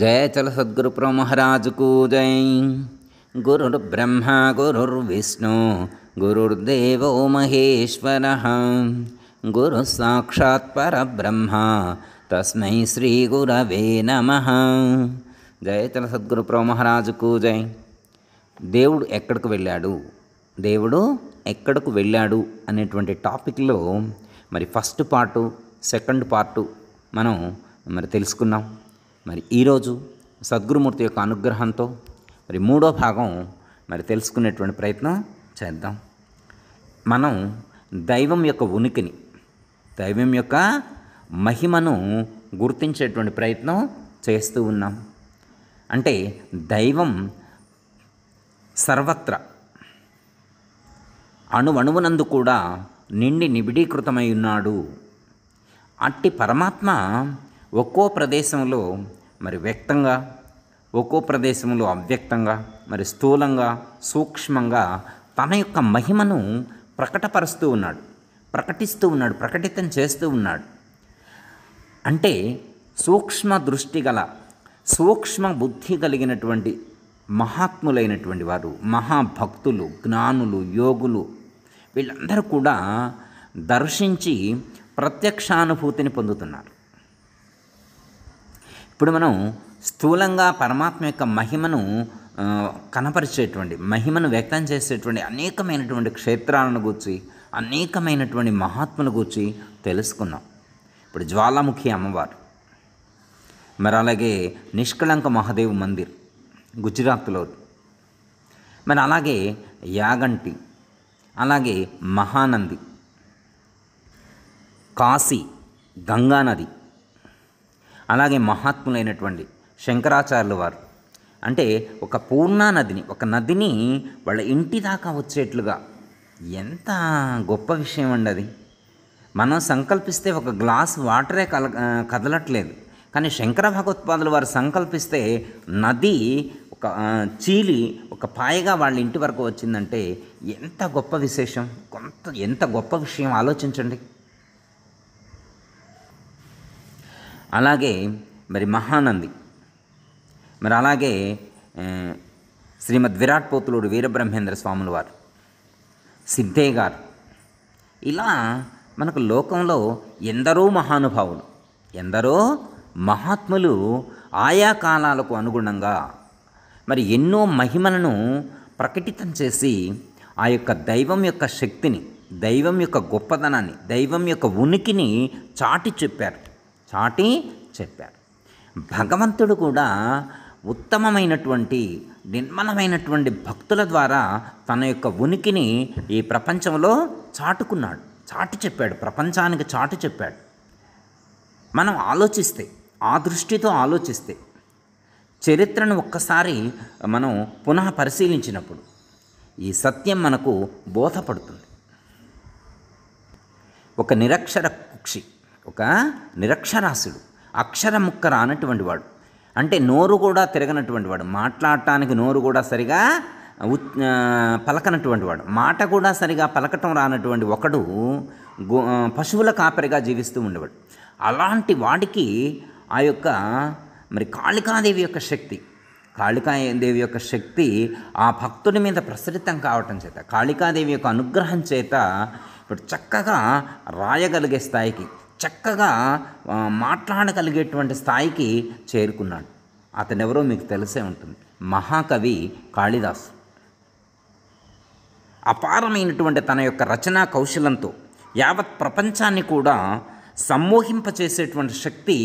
జయ చల సద్గురు ప్రమహారాజుకు జై గురుర్ బ్రహ్మ గురుర్విష్ణు గురుర్దేవో మహేశ్వర గురు సాక్షాత్ పరబ్రహ్మ తస్మై శ్రీ గురవే నమ జయ చల సద్గురు ప్రమహారాజుకు జై దేవుడు ఎక్కడికి వెళ్ళాడు దేవుడు ఎక్కడకు వెళ్ళాడు అనేటువంటి టాపిక్లో మరి ఫస్ట్ పార్టు సెకండ్ పార్టు మనం మరి తెలుసుకున్నాం మరి ఈరోజు సద్గురుమూర్తి యొక్క అనుగ్రహంతో మరి మూడో భాగం మరి తెలుసుకునేటువంటి ప్రయత్నం చేద్దాం మనం దైవం యొక్క ఉనికిని దైవం యొక్క మహిమను గుర్తించేటువంటి ప్రయత్నం చేస్తూ ఉన్నాం అంటే దైవం సర్వత్ర అణువణువునందు కూడా నిండి నిబిడీకృతమై ఉన్నాడు అట్టి పరమాత్మ ఒక్కో ప్రదేశంలో మరి వ్యక్తంగా ఒక్కో ప్రదేశంలో అవ్యక్తంగా మరి స్థూలంగా సూక్ష్మంగా తన యొక్క మహిమను ప్రకటపరుస్తూ ఉన్నాడు ప్రకటిస్తూ ఉన్నాడు ప్రకటితం చేస్తూ ఉన్నాడు అంటే సూక్ష్మ దృష్టి గల సూక్ష్మ బుద్ధి కలిగినటువంటి మహాత్ములైనటువంటి వారు మహాభక్తులు జ్ఞానులు యోగులు వీళ్ళందరూ కూడా దర్శించి ప్రత్యక్షానుభూతిని పొందుతున్నారు ఇప్పుడు మనం స్థూలంగా పరమాత్మ యొక్క మహిమను కనపరిచేటువంటి మహిమను వ్యక్తం చేసేటువంటి అనేకమైనటువంటి క్షేత్రాలను గూర్చి అనేకమైనటువంటి మహాత్మును గూర్చి తెలుసుకున్నాం ఇప్పుడు జ్వాలాముఖి అమ్మవారు మరి అలాగే నిష్కళంక మహాదేవ్ మందిర్ గుజరాత్లో మరి అలాగే యాగంటి అలాగే మహానంది కాశీ గంగానది అలాగే మహాత్ములైనటువంటి శంకరాచార్యుల వారు అంటే ఒక పూర్ణా నదిని ఒక నదిని వాళ్ళ ఇంటి దాకా వచ్చేట్లుగా ఎంత గొప్ప విషయం అండి అది మనం సంకల్పిస్తే ఒక గ్లాస్ వాటరే కల కదలట్లేదు కానీ శంకర భగవత్పాదులు వారు సంకల్పిస్తే నది ఒక చీలి ఒక పాయగా వాళ్ళ ఇంటి వరకు వచ్చిందంటే ఎంత గొప్ప విశేషం కొంత ఎంత గొప్ప విషయం ఆలోచించండి అలాగే మరి మహానంది మరి అలాగే శ్రీమద్ విరాట్ పోతులూరు వీరబ్రహ్మేంద్ర స్వాముల వారు సిద్ధే గారు ఇలా మనకు లోకంలో ఎందరో మహానుభావులు ఎందరో మహాత్ములు ఆయా కాలాలకు అనుగుణంగా మరి ఎన్నో మహిమలను ప్రకటితం చేసి ఆ యొక్క దైవం యొక్క శక్తిని దైవం యొక్క గొప్పతనాన్ని దైవం యొక్క ఉనికిని చాటి చెప్పారు చాటి చెప్పారు భగవంతుడు కూడా ఉత్తమమైనటువంటి నిర్మలమైనటువంటి భక్తుల ద్వారా తన యొక్క ఉనికిని ఈ ప్రపంచంలో చాటుకున్నాడు చాటు చెప్పాడు ప్రపంచానికి చాటు చెప్పాడు మనం ఆలోచిస్తే ఆ దృష్టితో ఆలోచిస్తే చరిత్రను ఒక్కసారి మనం పునః పరిశీలించినప్పుడు ఈ సత్యం మనకు బోధపడుతుంది ఒక నిరక్షర కుక్షి ఒక నిరక్షరాస్యుడు అక్షర ముక్క రానటువంటి వాడు అంటే నోరు కూడా తిరగనటువంటి వాడు మాట్లాడటానికి నోరు కూడా సరిగా పలకనటువంటి వాడు మాట కూడా సరిగా పలకటం రానటువంటి ఒకడు గో పశువుల కాపరిగా జీవిస్తూ ఉండేవాడు అలాంటి వాడికి ఆ యొక్క మరి కాళికాదేవి యొక్క శక్తి కాళికాదేవి యొక్క శక్తి ఆ భక్తుడి మీద ప్రసరితం కావటం చేత కాళికాదేవి యొక్క అనుగ్రహం చేత ఇప్పుడు చక్కగా రాయగలిగే స్థాయికి చక్కగా మాట్లాడగలిగేటువంటి స్థాయికి చేరుకున్నాడు అతనెవరో మీకు తెలిసే ఉంటుంది మహాకవి కాళిదాసు అపారమైనటువంటి తన యొక్క రచనా కౌశలంతో యావత్ ప్రపంచాన్ని కూడా సమ్మోహింపచేసేటువంటి శక్తి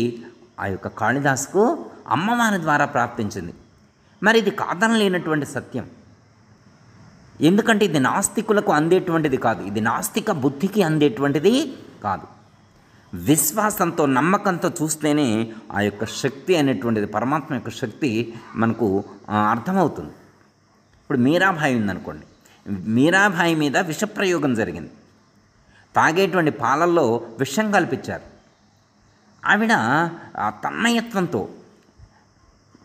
ఆ యొక్క కాళిదాసుకు అమ్మవారి ద్వారా ప్రాప్తించింది మరి ఇది కాదనలేనటువంటి సత్యం ఎందుకంటే ఇది నాస్తికులకు అందేటువంటిది కాదు ఇది నాస్తిక బుద్ధికి అందేటువంటిది కాదు విశ్వాసంతో నమ్మకంతో చూస్తేనే ఆ యొక్క శక్తి అనేటువంటిది పరమాత్మ యొక్క శక్తి మనకు అర్థమవుతుంది ఇప్పుడు మీరాభాయి ఉందనుకోండి మీరాభాయి మీద విషప్రయోగం జరిగింది తాగేటువంటి పాలల్లో విషం కల్పించారు ఆవిడ తన్మయత్వంతో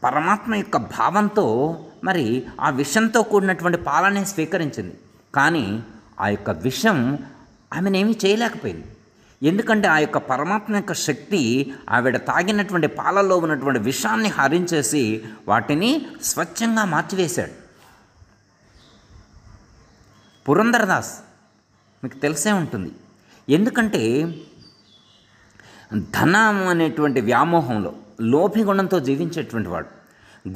పరమాత్మ యొక్క భావంతో మరి ఆ విషంతో కూడినటువంటి పాలనే స్వీకరించింది కానీ ఆ యొక్క విషం ఆమెనేమీ చేయలేకపోయింది ఎందుకంటే ఆ యొక్క పరమాత్మ యొక్క శక్తి ఆవిడ తాగినటువంటి పాలల్లో ఉన్నటువంటి విషాన్ని హరించేసి వాటిని స్వచ్ఛంగా మార్చివేశాడు పురంధరదాస్ మీకు తెలిసే ఉంటుంది ఎందుకంటే ధనం అనేటువంటి వ్యామోహంలో లోపి గుణంతో జీవించేటువంటి వాడు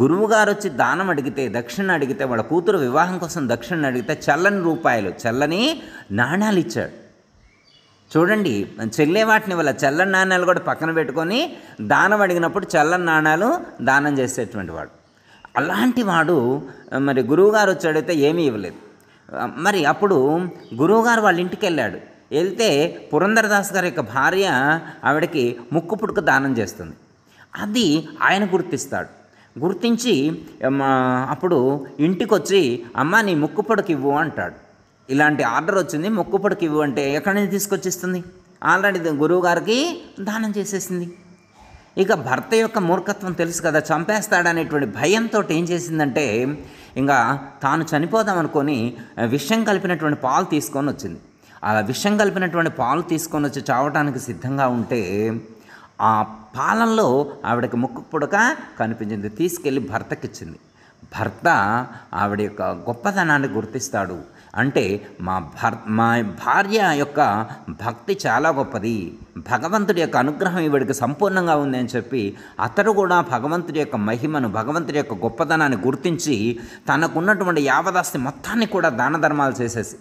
గురువుగారు వచ్చి దానం అడిగితే దక్షిణ అడిగితే వాళ్ళ కూతురు వివాహం కోసం దక్షిణ అడిగితే చల్లని రూపాయలు చల్లని నాణ్యాలు ఇచ్చాడు చూడండి చెల్లే వాటిని వల్ల చల్లని నాణ్యాలు కూడా పక్కన పెట్టుకొని దానం అడిగినప్పుడు చల్లని నాణ్యాలు దానం చేసేటువంటి వాడు అలాంటి వాడు మరి గురువుగారు వచ్చాడైతే ఏమీ ఇవ్వలేదు మరి అప్పుడు గురువుగారు వాళ్ళ ఇంటికి వెళ్ళాడు వెళ్తే పురంధరదాస్ గారి యొక్క భార్య ఆవిడకి ముక్కు పుడక దానం చేస్తుంది అది ఆయన గుర్తిస్తాడు గుర్తించి అప్పుడు ఇంటికి వచ్చి అమ్మ నీ ముక్కు పుడక ఇవ్వు అంటాడు ఇలాంటి ఆర్డర్ వచ్చింది మొక్కుపడికి ఇవ్వు అంటే ఎక్కడి నుంచి తీసుకొచ్చిస్తుంది ఆల్రెడీ గురువు గారికి దానం చేసేసింది ఇక భర్త యొక్క మూర్ఖత్వం తెలుసు కదా చంపేస్తాడనేటువంటి భయంతో ఏం చేసిందంటే ఇంకా తాను చనిపోదామనుకొని విషం కలిపినటువంటి పాలు తీసుకొని వచ్చింది అలా విషం కలిపినటువంటి పాలు తీసుకొని వచ్చి చావటానికి సిద్ధంగా ఉంటే ఆ పాలనలో ఆవిడకి ముక్కు పుడక కనిపించింది తీసుకెళ్ళి భర్తకిచ్చింది భర్త ఆవిడ యొక్క గొప్పతనాన్ని గుర్తిస్తాడు అంటే మా భర్ మా భార్య యొక్క భక్తి చాలా గొప్పది భగవంతుడి యొక్క అనుగ్రహం ఈవిడికి సంపూర్ణంగా ఉంది అని చెప్పి అతడు కూడా భగవంతుడి యొక్క మహిమను భగవంతుడి యొక్క గొప్పతనాన్ని గుర్తించి తనకున్నటువంటి యావదాస్తి మొత్తాన్ని కూడా దాన ధర్మాలు చేసేసి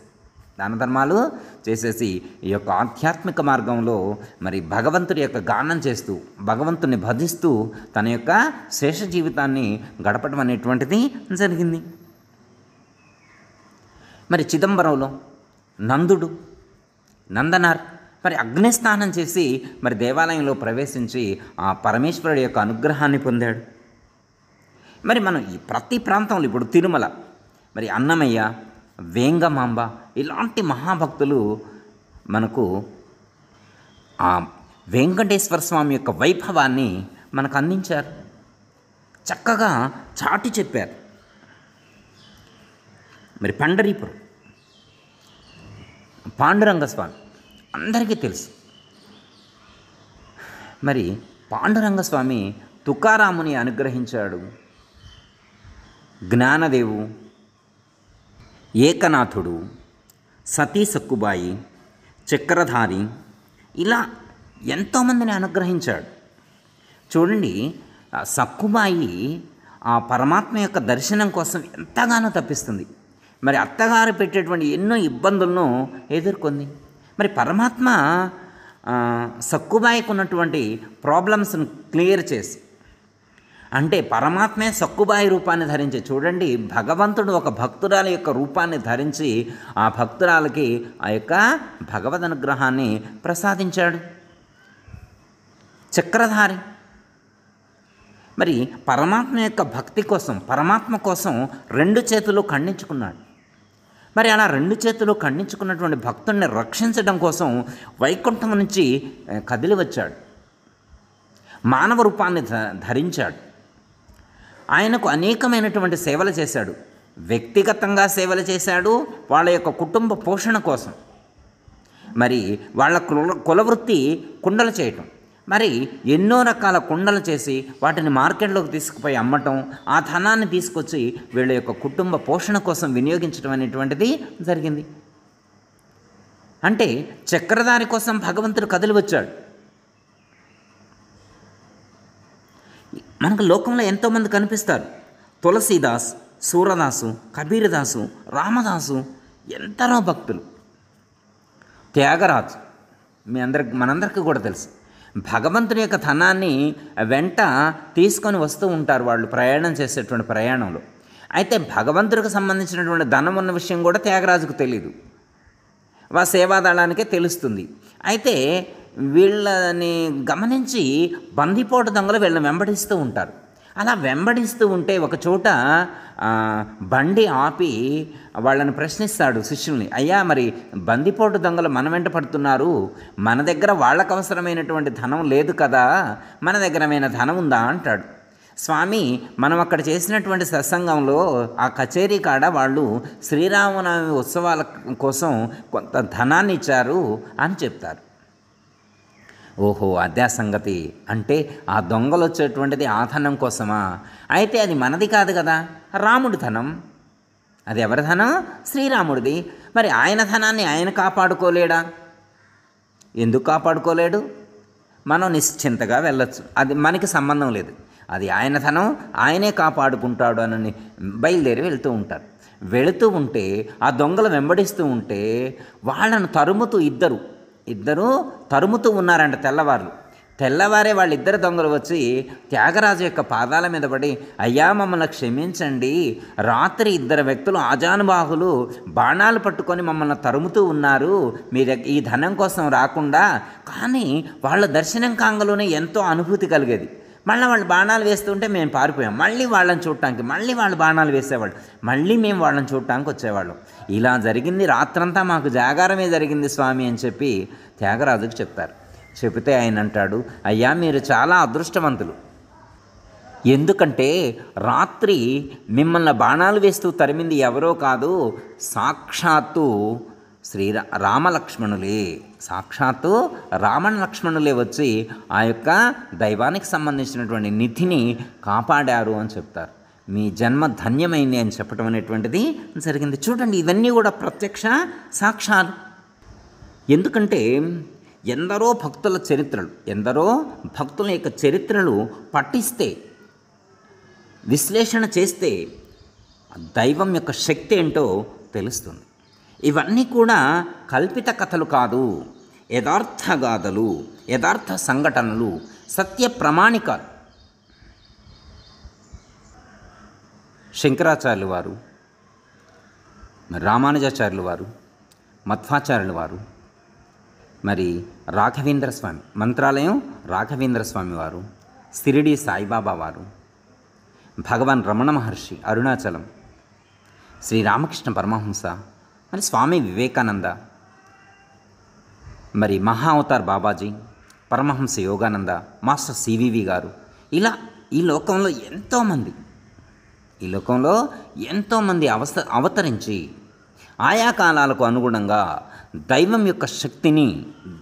దాన ధర్మాలు చేసేసి ఈ యొక్క ఆధ్యాత్మిక మార్గంలో మరి భగవంతుడి యొక్క గానం చేస్తూ భగవంతుని భజిస్తూ తన యొక్క శేష జీవితాన్ని గడపడం అనేటువంటిది జరిగింది మరి చిదంబరంలో నందుడు నందనార్ మరి అగ్నిస్నానం చేసి మరి దేవాలయంలో ప్రవేశించి ఆ పరమేశ్వరుడు యొక్క అనుగ్రహాన్ని పొందాడు మరి మనం ఈ ప్రతి ప్రాంతంలో ఇప్పుడు తిరుమల మరి అన్నమయ్య వేంగమాంబ ఇలాంటి మహాభక్తులు మనకు ఆ వెంకటేశ్వర స్వామి యొక్క వైభవాన్ని మనకు అందించారు చక్కగా చాటి చెప్పారు మరి పండరీపురం పాండురంగస్వామి అందరికీ తెలుసు మరి పాండురంగస్వామి తుకారాముని అనుగ్రహించాడు జ్ఞానదేవు ఏకనాథుడు సతీ సక్కుబాయి చక్రధారి ఇలా ఎంతోమందిని అనుగ్రహించాడు చూడండి సక్కుబాయి ఆ పరమాత్మ యొక్క దర్శనం కోసం ఎంతగానో తప్పిస్తుంది మరి అత్తగారు పెట్టేటువంటి ఎన్నో ఇబ్బందులను ఎదుర్కొంది మరి పరమాత్మ సక్కుబాయికి ఉన్నటువంటి ప్రాబ్లమ్స్ను క్లియర్ చేసి అంటే పరమాత్మే సక్కుబాయి రూపాన్ని ధరించి చూడండి భగవంతుడు ఒక భక్తురాలి యొక్క రూపాన్ని ధరించి ఆ భక్తురాలకి ఆ యొక్క భగవద్ అనుగ్రహాన్ని ప్రసాదించాడు చక్రధారి మరి పరమాత్మ యొక్క భక్తి కోసం పరమాత్మ కోసం రెండు చేతులు ఖండించుకున్నాడు మరి అలా రెండు చేతులు ఖండించుకున్నటువంటి భక్తుడిని రక్షించడం కోసం వైకుంఠం నుంచి కదిలి వచ్చాడు మానవ రూపాన్ని ధరించాడు ఆయనకు అనేకమైనటువంటి సేవలు చేశాడు వ్యక్తిగతంగా సేవలు చేశాడు వాళ్ళ యొక్క కుటుంబ పోషణ కోసం మరి వాళ్ళ కుల కులవృత్తి కుండలు చేయటం మరి ఎన్నో రకాల కుండలు చేసి వాటిని మార్కెట్లోకి తీసుకుపోయి అమ్మటం ఆ ధనాన్ని తీసుకొచ్చి వీళ్ళ యొక్క కుటుంబ పోషణ కోసం వినియోగించడం అనేటువంటిది జరిగింది అంటే చక్రధారి కోసం భగవంతుడు కదిలి వచ్చాడు మనకు లోకంలో ఎంతోమంది కనిపిస్తారు తులసీదాస్ సూరదాసు కబీరదాసు రామదాసు ఎంతరో భక్తులు త్యాగరాజు మీ అందరికి మనందరికీ కూడా తెలుసు భగవంతుని యొక్క ధనాన్ని వెంట తీసుకొని వస్తూ ఉంటారు వాళ్ళు ప్రయాణం చేసేటువంటి ప్రయాణంలో అయితే భగవంతుడికి సంబంధించినటువంటి ధనం ఉన్న విషయం కూడా త్యాగరాజుకు తెలియదు వా సేవాదళానికే తెలుస్తుంది అయితే వీళ్ళని గమనించి బందిపోటు దొంగలు వీళ్ళని వెంబడిస్తూ ఉంటారు అలా వెంబడిస్తూ ఉంటే ఒక చోట బండి ఆపి వాళ్ళని ప్రశ్నిస్తాడు శిష్యుల్ని అయ్యా మరి బందిపోటు దొంగలు మన వెంట పడుతున్నారు మన దగ్గర వాళ్ళకు అవసరమైనటువంటి ధనం లేదు కదా మన దగ్గరమైన ధనం ఉందా అంటాడు స్వామి మనం అక్కడ చేసినటువంటి సత్సంగంలో ఆ కచేరీ కాడ వాళ్ళు శ్రీరామనవమి ఉత్సవాల కోసం కొంత ధనాన్ని ఇచ్చారు అని చెప్తారు ఓహో అదే సంగతి అంటే ఆ దొంగలు వచ్చేటువంటిది ఆ ధనం కోసమా అయితే అది మనది కాదు కదా రాముడి ధనం అది ఎవరి ధనం శ్రీరాముడిది మరి ఆయన ధనాన్ని ఆయన కాపాడుకోలేడా ఎందుకు కాపాడుకోలేడు మనం నిశ్చింతగా వెళ్ళచ్చు అది మనకి సంబంధం లేదు అది ఆయన ధనం ఆయనే కాపాడుకుంటాడు అని బయలుదేరి వెళ్తూ ఉంటారు వెళుతూ ఉంటే ఆ దొంగలు వెంబడిస్తూ ఉంటే వాళ్ళను తరుముతూ ఇద్దరు ఇద్దరూ తరుముతూ ఉన్నారంట తెల్లవారులు తెల్లవారే వాళ్ళిద్దరు దొంగలు వచ్చి త్యాగరాజు యొక్క పాదాల మీద పడి అయ్యా మమ్మల్ని క్షమించండి రాత్రి ఇద్దరు వ్యక్తులు ఆజానుబాహులు బాణాలు పట్టుకొని మమ్మల్ని తరుముతూ ఉన్నారు మీ ఈ ధనం కోసం రాకుండా కానీ వాళ్ళ దర్శనం కాంగలోనే ఎంతో అనుభూతి కలిగేది మళ్ళీ వాళ్ళు బాణాలు వేస్తుంటే మేము పారిపోయాం మళ్ళీ వాళ్ళని చూడటానికి మళ్ళీ వాళ్ళు బాణాలు వేసేవాళ్ళు మళ్ళీ మేము వాళ్ళని చూడటానికి వచ్చేవాళ్ళం ఇలా జరిగింది రాత్రంతా మాకు జాగారమే జరిగింది స్వామి అని చెప్పి త్యాగరాజుకు చెప్తారు చెబితే ఆయన అంటాడు అయ్యా మీరు చాలా అదృష్టవంతులు ఎందుకంటే రాత్రి మిమ్మల్ని బాణాలు వేస్తూ తరిమింది ఎవరో కాదు సాక్షాత్తు శ్రీ రామలక్ష్మణులే సాక్షాత్తు రామణ లక్ష్మణులే వచ్చి ఆ యొక్క దైవానికి సంబంధించినటువంటి నిధిని కాపాడారు అని చెప్తారు మీ జన్మ ధన్యమైంది అని చెప్పడం అనేటువంటిది జరిగింది చూడండి ఇవన్నీ కూడా ప్రత్యక్ష సాక్ష్యాలు ఎందుకంటే ఎందరో భక్తుల చరిత్రలు ఎందరో భక్తుల యొక్క చరిత్రలు పట్టిస్తే విశ్లేషణ చేస్తే దైవం యొక్క శక్తి ఏంటో తెలుస్తుంది ఇవన్నీ కూడా కల్పిత కథలు కాదు యథార్థ గాథలు యథార్థ సంఘటనలు సత్య ప్రమాణికాలు శంకరాచార్యులు వారు మరి రామానుజాచార్యులు వారు మధ్వాచార్యులు వారు మరి రాఘవేంద్ర స్వామి మంత్రాలయం రాఘవేంద్ర స్వామి వారు సిరిడి సాయిబాబా వారు భగవాన్ రమణ మహర్షి అరుణాచలం శ్రీరామకృష్ణ పరమహంస మరి స్వామి వివేకానంద మరి మహా అవతార్ బాబాజీ పరమహంస యోగానంద మాస్టర్ సివివి గారు ఇలా ఈ లోకంలో ఎంతోమంది ఈ లోకంలో ఎంతోమంది అవస అవతరించి ఆయా కాలాలకు అనుగుణంగా దైవం యొక్క శక్తిని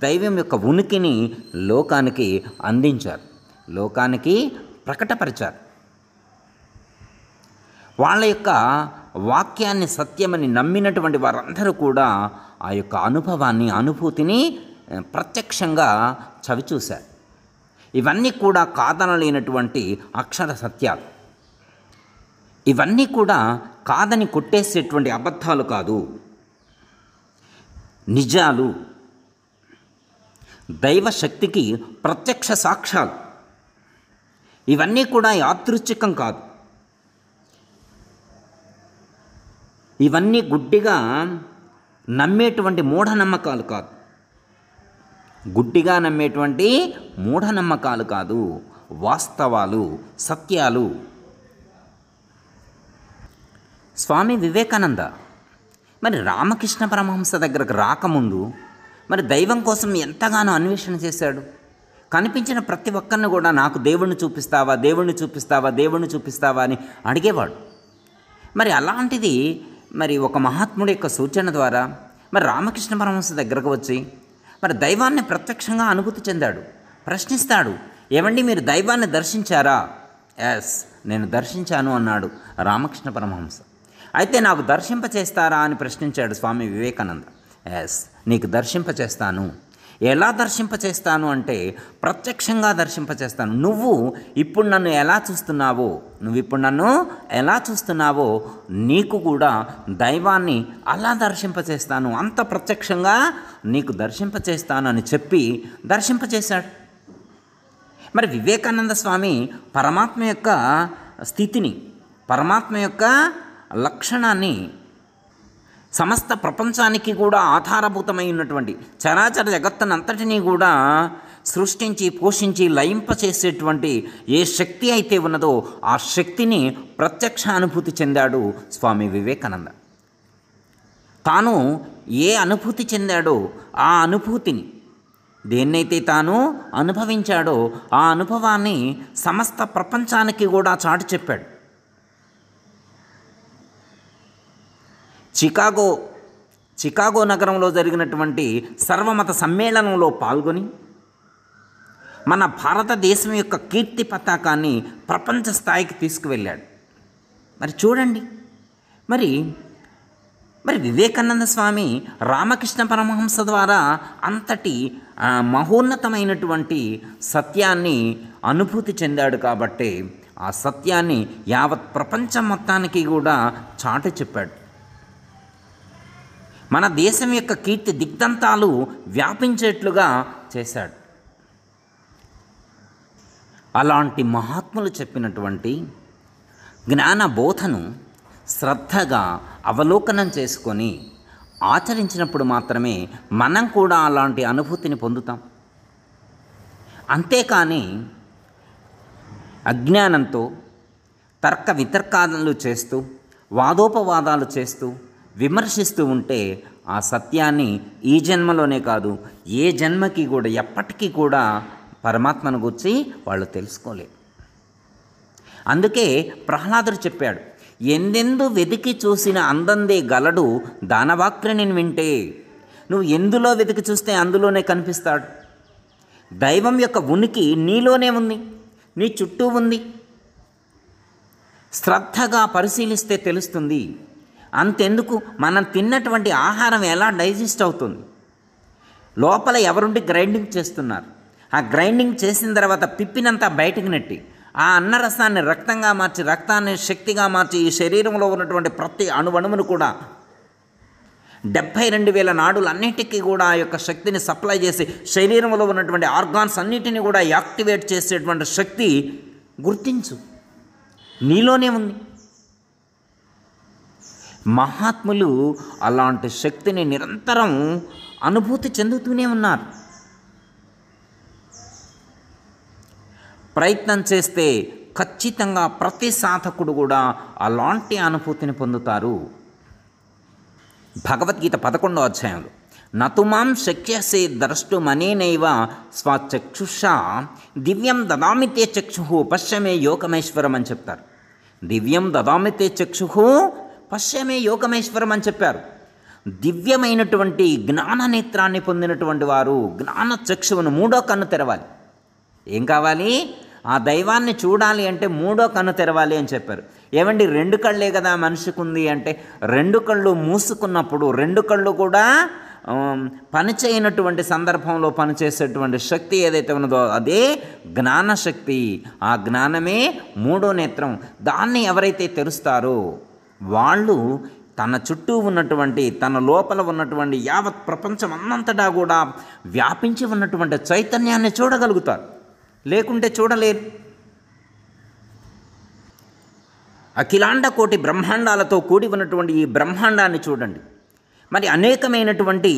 దైవం యొక్క ఉనికిని లోకానికి అందించారు లోకానికి ప్రకటపరిచారు వాళ్ళ యొక్క వాక్యాన్ని సత్యమని నమ్మినటువంటి వారందరూ కూడా ఆ యొక్క అనుభవాన్ని అనుభూతిని ప్రత్యక్షంగా చవిచూశారు ఇవన్నీ కూడా కాదనలేనటువంటి అక్షర సత్యాలు ఇవన్నీ కూడా కాదని కొట్టేసేటువంటి అబద్ధాలు కాదు నిజాలు దైవశక్తికి ప్రత్యక్ష సాక్ష్యాలు ఇవన్నీ కూడా యాదృచ్ఛికం కాదు ఇవన్నీ గుడ్డిగా నమ్మేటువంటి మూఢనమ్మకాలు కాదు గుడ్డిగా నమ్మేటువంటి మూఢనమ్మకాలు కాదు వాస్తవాలు సత్యాలు స్వామి వివేకానంద మరి రామకృష్ణ పరమహంస దగ్గరకు రాకముందు మరి దైవం కోసం ఎంతగానో అన్వేషణ చేశాడు కనిపించిన ప్రతి ఒక్కరిని కూడా నాకు దేవుణ్ణి చూపిస్తావా దేవుణ్ణి చూపిస్తావా దేవుణ్ణి చూపిస్తావా అని అడిగేవాడు మరి అలాంటిది మరి ఒక మహాత్ముడి యొక్క సూచన ద్వారా మరి రామకృష్ణ పరమహంస దగ్గరకు వచ్చి మరి దైవాన్ని ప్రత్యక్షంగా అనుభూతి చెందాడు ప్రశ్నిస్తాడు ఏమండి మీరు దైవాన్ని దర్శించారా ఎస్ నేను దర్శించాను అన్నాడు రామకృష్ణ పరమహంస అయితే నాకు దర్శింపచేస్తారా అని ప్రశ్నించాడు స్వామి వివేకానంద ఎస్ నీకు దర్శింపచేస్తాను ఎలా దర్శింపచేస్తాను అంటే ప్రత్యక్షంగా దర్శింపచేస్తాను నువ్వు ఇప్పుడు నన్ను ఎలా చూస్తున్నావో నువ్వు ఇప్పుడు నన్ను ఎలా చూస్తున్నావో నీకు కూడా దైవాన్ని అలా దర్శింపచేస్తాను అంత ప్రత్యక్షంగా నీకు దర్శింపచేస్తాను అని చెప్పి దర్శింపచేశాడు మరి వివేకానంద స్వామి పరమాత్మ యొక్క స్థితిని పరమాత్మ యొక్క లక్షణాన్ని సమస్త ప్రపంచానికి కూడా ఆధారభూతమై ఉన్నటువంటి చరాచర అంతటినీ కూడా సృష్టించి పోషించి లయింపచేసేటువంటి ఏ శక్తి అయితే ఉన్నదో ఆ శక్తిని ప్రత్యక్ష అనుభూతి చెందాడు స్వామి వివేకానంద తాను ఏ అనుభూతి చెందాడో ఆ అనుభూతిని దేన్నైతే తాను అనుభవించాడో ఆ అనుభవాన్ని సమస్త ప్రపంచానికి కూడా చాటు చెప్పాడు చికాగో చికాగో నగరంలో జరిగినటువంటి సర్వమత సమ్మేళనంలో పాల్గొని మన భారతదేశం యొక్క కీర్తి పతాకాన్ని ప్రపంచ స్థాయికి తీసుకువెళ్ళాడు మరి చూడండి మరి మరి వివేకానంద స్వామి రామకృష్ణ పరమహంస ద్వారా అంతటి మహోన్నతమైనటువంటి సత్యాన్ని అనుభూతి చెందాడు కాబట్టి ఆ సత్యాన్ని యావత్ ప్రపంచం మొత్తానికి కూడా చాటు చెప్పాడు మన దేశం యొక్క కీర్తి దిగ్దంతాలు వ్యాపించేట్లుగా చేశాడు అలాంటి మహాత్ములు చెప్పినటువంటి జ్ఞాన బోధను శ్రద్ధగా అవలోకనం చేసుకొని ఆచరించినప్పుడు మాత్రమే మనం కూడా అలాంటి అనుభూతిని పొందుతాం అంతేకాని అజ్ఞానంతో తర్క వితర్కాలు చేస్తూ వాదోపవాదాలు చేస్తూ విమర్శిస్తూ ఉంటే ఆ సత్యాన్ని ఈ జన్మలోనే కాదు ఏ జన్మకి కూడా ఎప్పటికీ కూడా పరమాత్మను గుర్చి వాళ్ళు తెలుసుకోలేదు అందుకే ప్రహ్లాదుడు చెప్పాడు ఎందెందు వెతికి చూసిన అందందే గలడు దానవాక్రిని వింటే నువ్వు ఎందులో వెతికి చూస్తే అందులోనే కనిపిస్తాడు దైవం యొక్క ఉనికి నీలోనే ఉంది నీ చుట్టూ ఉంది శ్రద్ధగా పరిశీలిస్తే తెలుస్తుంది అంతెందుకు మనం తిన్నటువంటి ఆహారం ఎలా డైజెస్ట్ అవుతుంది లోపల ఎవరుండి గ్రైండింగ్ చేస్తున్నారు ఆ గ్రైండింగ్ చేసిన తర్వాత పిప్పినంతా బయటకు నెట్టి ఆ అన్నరసాన్ని రక్తంగా మార్చి రక్తాన్ని శక్తిగా మార్చి ఈ శరీరంలో ఉన్నటువంటి ప్రతి అణువణువును కూడా డెబ్భై రెండు వేల నాడులన్నిటికీ కూడా ఆ యొక్క శక్తిని సప్లై చేసి శరీరంలో ఉన్నటువంటి ఆర్గాన్స్ అన్నిటిని కూడా యాక్టివేట్ చేసేటువంటి శక్తి గుర్తించు నీలోనే ఉంది మహాత్ములు అలాంటి శక్తిని నిరంతరం అనుభూతి చెందుతూనే ఉన్నారు ప్రయత్నం చేస్తే ఖచ్చితంగా ప్రతి సాధకుడు కూడా అలాంటి అనుభూతిని పొందుతారు భగవద్గీత పదకొండో అధ్యాయంలో నతుమాం శక్యసే ద్రష్టుమనేనైవ స్వచక్షుష దివ్యం దదామితే చక్షు పశ్చమే యోగమేశ్వరం అని చెప్తారు దివ్యం దదామితే చక్షు పశ్చిమే యోగమేశ్వరం అని చెప్పారు దివ్యమైనటువంటి జ్ఞాన నేత్రాన్ని పొందినటువంటి వారు జ్ఞాన చక్షువును మూడో కన్ను తెరవాలి ఏం కావాలి ఆ దైవాన్ని చూడాలి అంటే మూడో కన్ను తెరవాలి అని చెప్పారు ఏమండి రెండు కళ్ళే కదా మనిషికి ఉంది అంటే రెండు కళ్ళు మూసుకున్నప్పుడు రెండు కళ్ళు కూడా పనిచేయనటువంటి సందర్భంలో పనిచేసేటువంటి శక్తి ఏదైతే ఉన్నదో అదే జ్ఞానశక్తి ఆ జ్ఞానమే మూడో నేత్రం దాన్ని ఎవరైతే తెరుస్తారో వాళ్ళు తన చుట్టూ ఉన్నటువంటి తన లోపల ఉన్నటువంటి యావత్ ప్రపంచం అన్నంతటా కూడా వ్యాపించి ఉన్నటువంటి చైతన్యాన్ని చూడగలుగుతారు లేకుంటే చూడలేరు అఖిలాండ కోటి బ్రహ్మాండాలతో కూడి ఉన్నటువంటి ఈ బ్రహ్మాండాన్ని చూడండి మరి అనేకమైనటువంటి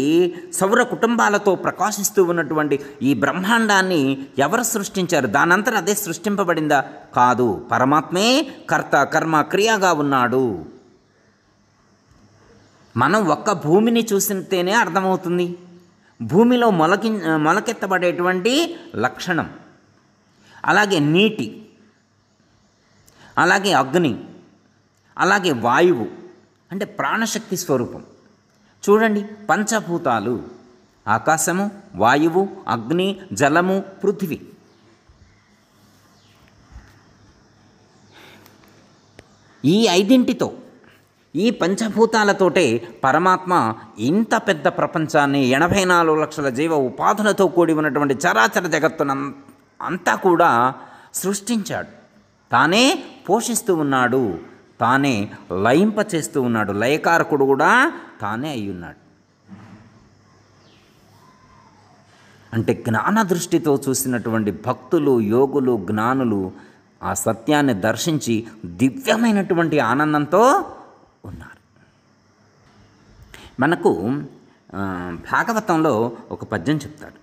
సౌర కుటుంబాలతో ప్రకాశిస్తూ ఉన్నటువంటి ఈ బ్రహ్మాండాన్ని ఎవరు సృష్టించారు దానంతరం అదే సృష్టింపబడిందా కాదు పరమాత్మే కర్త కర్మ క్రియగా ఉన్నాడు మనం ఒక్క భూమిని చూసితేనే అర్థమవుతుంది భూమిలో మొలకి మొలకెత్తబడేటువంటి లక్షణం అలాగే నీటి అలాగే అగ్ని అలాగే వాయువు అంటే ప్రాణశక్తి స్వరూపం చూడండి పంచభూతాలు ఆకాశము వాయువు అగ్ని జలము పృథివీ ఈ ఐదింటితో ఈ పంచభూతాలతోటే పరమాత్మ ఇంత పెద్ద ప్రపంచాన్ని ఎనభై నాలుగు లక్షల జీవ ఉపాధులతో కూడి ఉన్నటువంటి చరాచర జగత్తున అంతా కూడా సృష్టించాడు తానే పోషిస్తూ ఉన్నాడు తానే లయింపచేస్తూ ఉన్నాడు లయకారకుడు కూడా తానే అయ్యున్నాడు అంటే జ్ఞాన దృష్టితో చూసినటువంటి భక్తులు యోగులు జ్ఞానులు ఆ సత్యాన్ని దర్శించి దివ్యమైనటువంటి ఆనందంతో ఉన్నారు మనకు భాగవతంలో ఒక పద్యం చెప్తాడు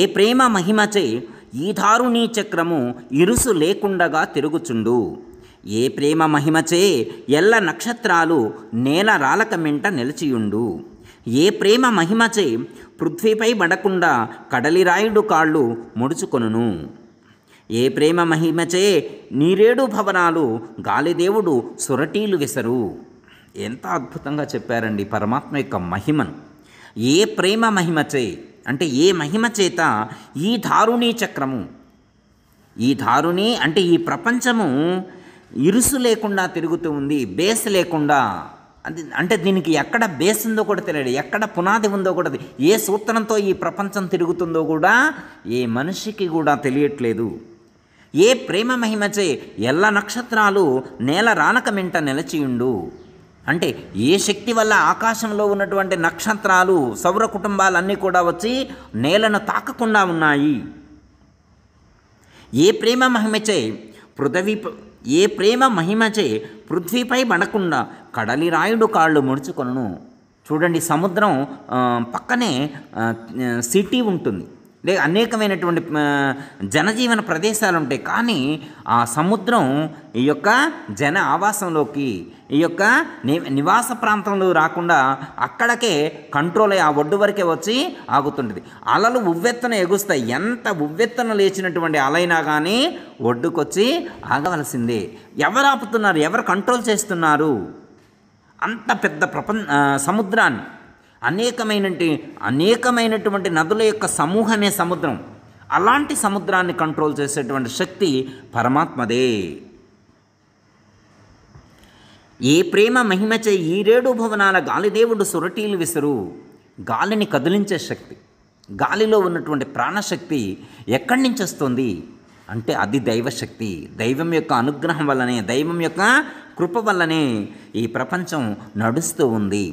ఏ ప్రేమ మహిమచే ఈ దారుణీ చక్రము ఇరుసు లేకుండగా తిరుగుచుండు ఏ ప్రేమ మహిమచే ఎల్ల నక్షత్రాలు నేల రాలక మెంట నిలిచియుండు ఏ ప్రేమ మహిమచే పృథ్వీపై పడకుండా కడలిరాయుడు కాళ్ళు ముడుచుకొనును ఏ ప్రేమ మహిమచే నీరేడు భవనాలు గాలిదేవుడు సురటీలు విసరు ఎంత అద్భుతంగా చెప్పారండి పరమాత్మ యొక్క మహిమను ఏ ప్రేమ మహిమచే అంటే ఏ మహిమ చేత ఈ దారుణీ చక్రము ఈ దారుణి అంటే ఈ ప్రపంచము ఇరుసు లేకుండా తిరుగుతూ ఉంది బేస్ లేకుండా అది అంటే దీనికి ఎక్కడ బేస్ ఉందో కూడా తెలియదు ఎక్కడ పునాది ఉందో కూడా ఏ సూత్రంతో ఈ ప్రపంచం తిరుగుతుందో కూడా ఏ మనిషికి కూడా తెలియట్లేదు ఏ ప్రేమ మహిమచే ఎల్ల నక్షత్రాలు నేల మింట నిలచియుండు అంటే ఏ శక్తి వల్ల ఆకాశంలో ఉన్నటువంటి నక్షత్రాలు సౌర కుటుంబాలన్నీ కూడా వచ్చి నేలను తాకకుండా ఉన్నాయి ఏ ప్రేమ మహిమచే పృథ్వీ ఏ ప్రేమ మహిమచే పృథ్వీపై పడకుండా కడలి రాయుడు కాళ్ళు ముడుచుకొనను చూడండి సముద్రం పక్కనే సిటీ ఉంటుంది లే అనేకమైనటువంటి జనజీవన ప్రదేశాలు ఉంటాయి కానీ ఆ సముద్రం ఈ యొక్క జన ఆవాసంలోకి ఈ యొక్క ని నివాస ప్రాంతంలో రాకుండా అక్కడకే కంట్రోల్ అయ్యి ఆ ఒడ్డు వరకే వచ్చి ఆగుతుంటుంది అలలు ఉవ్వెత్తన ఎగుస్తాయి ఎంత ఉవ్వెత్తన లేచినటువంటి అలైనా కానీ ఒడ్డుకొచ్చి ఆగవలసిందే ఎవరు ఆపుతున్నారు ఎవరు కంట్రోల్ చేస్తున్నారు అంత పెద్ద ప్రపంచ సముద్రాన్ని అనేకమైన అనేకమైనటువంటి నదుల యొక్క సమూహమే సముద్రం అలాంటి సముద్రాన్ని కంట్రోల్ చేసేటువంటి శక్తి పరమాత్మదే ఏ ప్రేమ మహిమచే ఈరేడు భవనాల గాలిదేవుడు సురటీలు విసురు గాలిని కదిలించే శక్తి గాలిలో ఉన్నటువంటి ప్రాణశక్తి ఎక్కడి నుంచి వస్తుంది అంటే అది దైవశక్తి దైవం యొక్క అనుగ్రహం వల్లనే దైవం యొక్క కృప వల్లనే ఈ ప్రపంచం నడుస్తూ ఉంది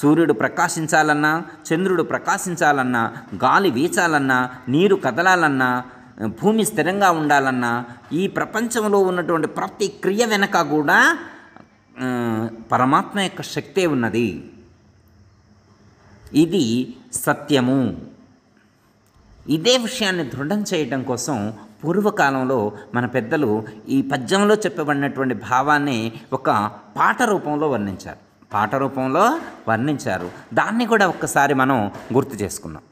సూర్యుడు ప్రకాశించాలన్నా చంద్రుడు ప్రకాశించాలన్నా గాలి వీచాలన్నా నీరు కదలాలన్నా భూమి స్థిరంగా ఉండాలన్నా ఈ ప్రపంచంలో ఉన్నటువంటి ప్రతి క్రియ వెనక కూడా పరమాత్మ యొక్క శక్తే ఉన్నది ఇది సత్యము ఇదే విషయాన్ని దృఢం చేయటం కోసం పూర్వకాలంలో మన పెద్దలు ఈ పద్యంలో చెప్పబడినటువంటి భావాన్ని ఒక పాట రూపంలో వర్ణించారు పాట రూపంలో వర్ణించారు దాన్ని కూడా ఒక్కసారి మనం గుర్తు చేసుకున్నాం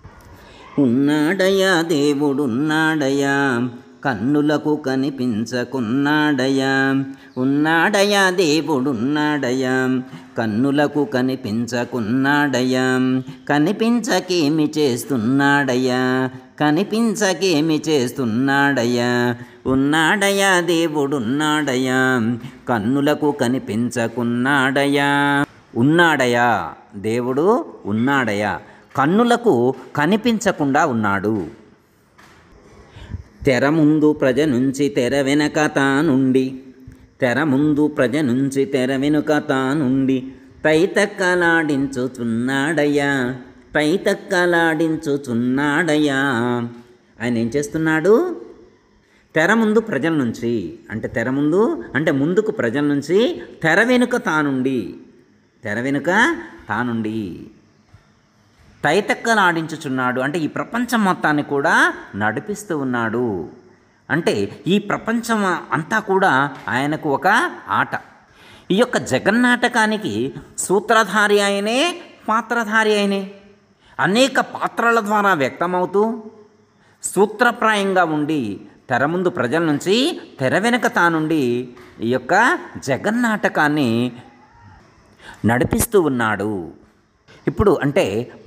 ఉన్నాడయా దేవుడున్నాడయా కన్నులకు కనిపించకున్నాడయా ఉన్నాడయా దేవుడున్నాడయా కన్నులకు కనిపించకున్నాడయా కనిపించకేమి చేస్తున్నాడయా కనిపించకేమి చేస్తున్నాడయా ఉన్నాడయా దేవుడున్నాడయా కన్నులకు కనిపించకున్నాడయా ఉన్నాడయా దేవుడు ఉన్నాడయా కన్నులకు కనిపించకుండా ఉన్నాడు తెర ముందు ప్రజ నుంచి తెర వెనక తానుండి తెర ముందు ప్రజ నుంచి తెర వెనుక తానుండి తైతక్కలాడించుచున్నాడయ్యా పైతక్కలాడించుచున్నాడయ్యా ఆయన ఏం చేస్తున్నాడు తెర ముందు ప్రజల నుంచి అంటే తెర ముందు అంటే ముందుకు ప్రజల నుంచి తెర వెనుక తానుండి తెర వెనుక తానుండి ఆడించుచున్నాడు అంటే ఈ ప్రపంచం మొత్తాన్ని కూడా నడిపిస్తూ ఉన్నాడు అంటే ఈ ప్రపంచం అంతా కూడా ఆయనకు ఒక ఆట ఈ యొక్క జగన్నాటకానికి సూత్రధారి ఆయనే పాత్రధారి ఆయనే అనేక పాత్రల ద్వారా వ్యక్తమవుతూ సూత్రప్రాయంగా ఉండి తెర ముందు ప్రజల నుంచి తెర వెనుక తానుండి ఈ యొక్క జగన్నాటకాన్ని నడిపిస్తూ ఉన్నాడు ఇప్పుడు అంటే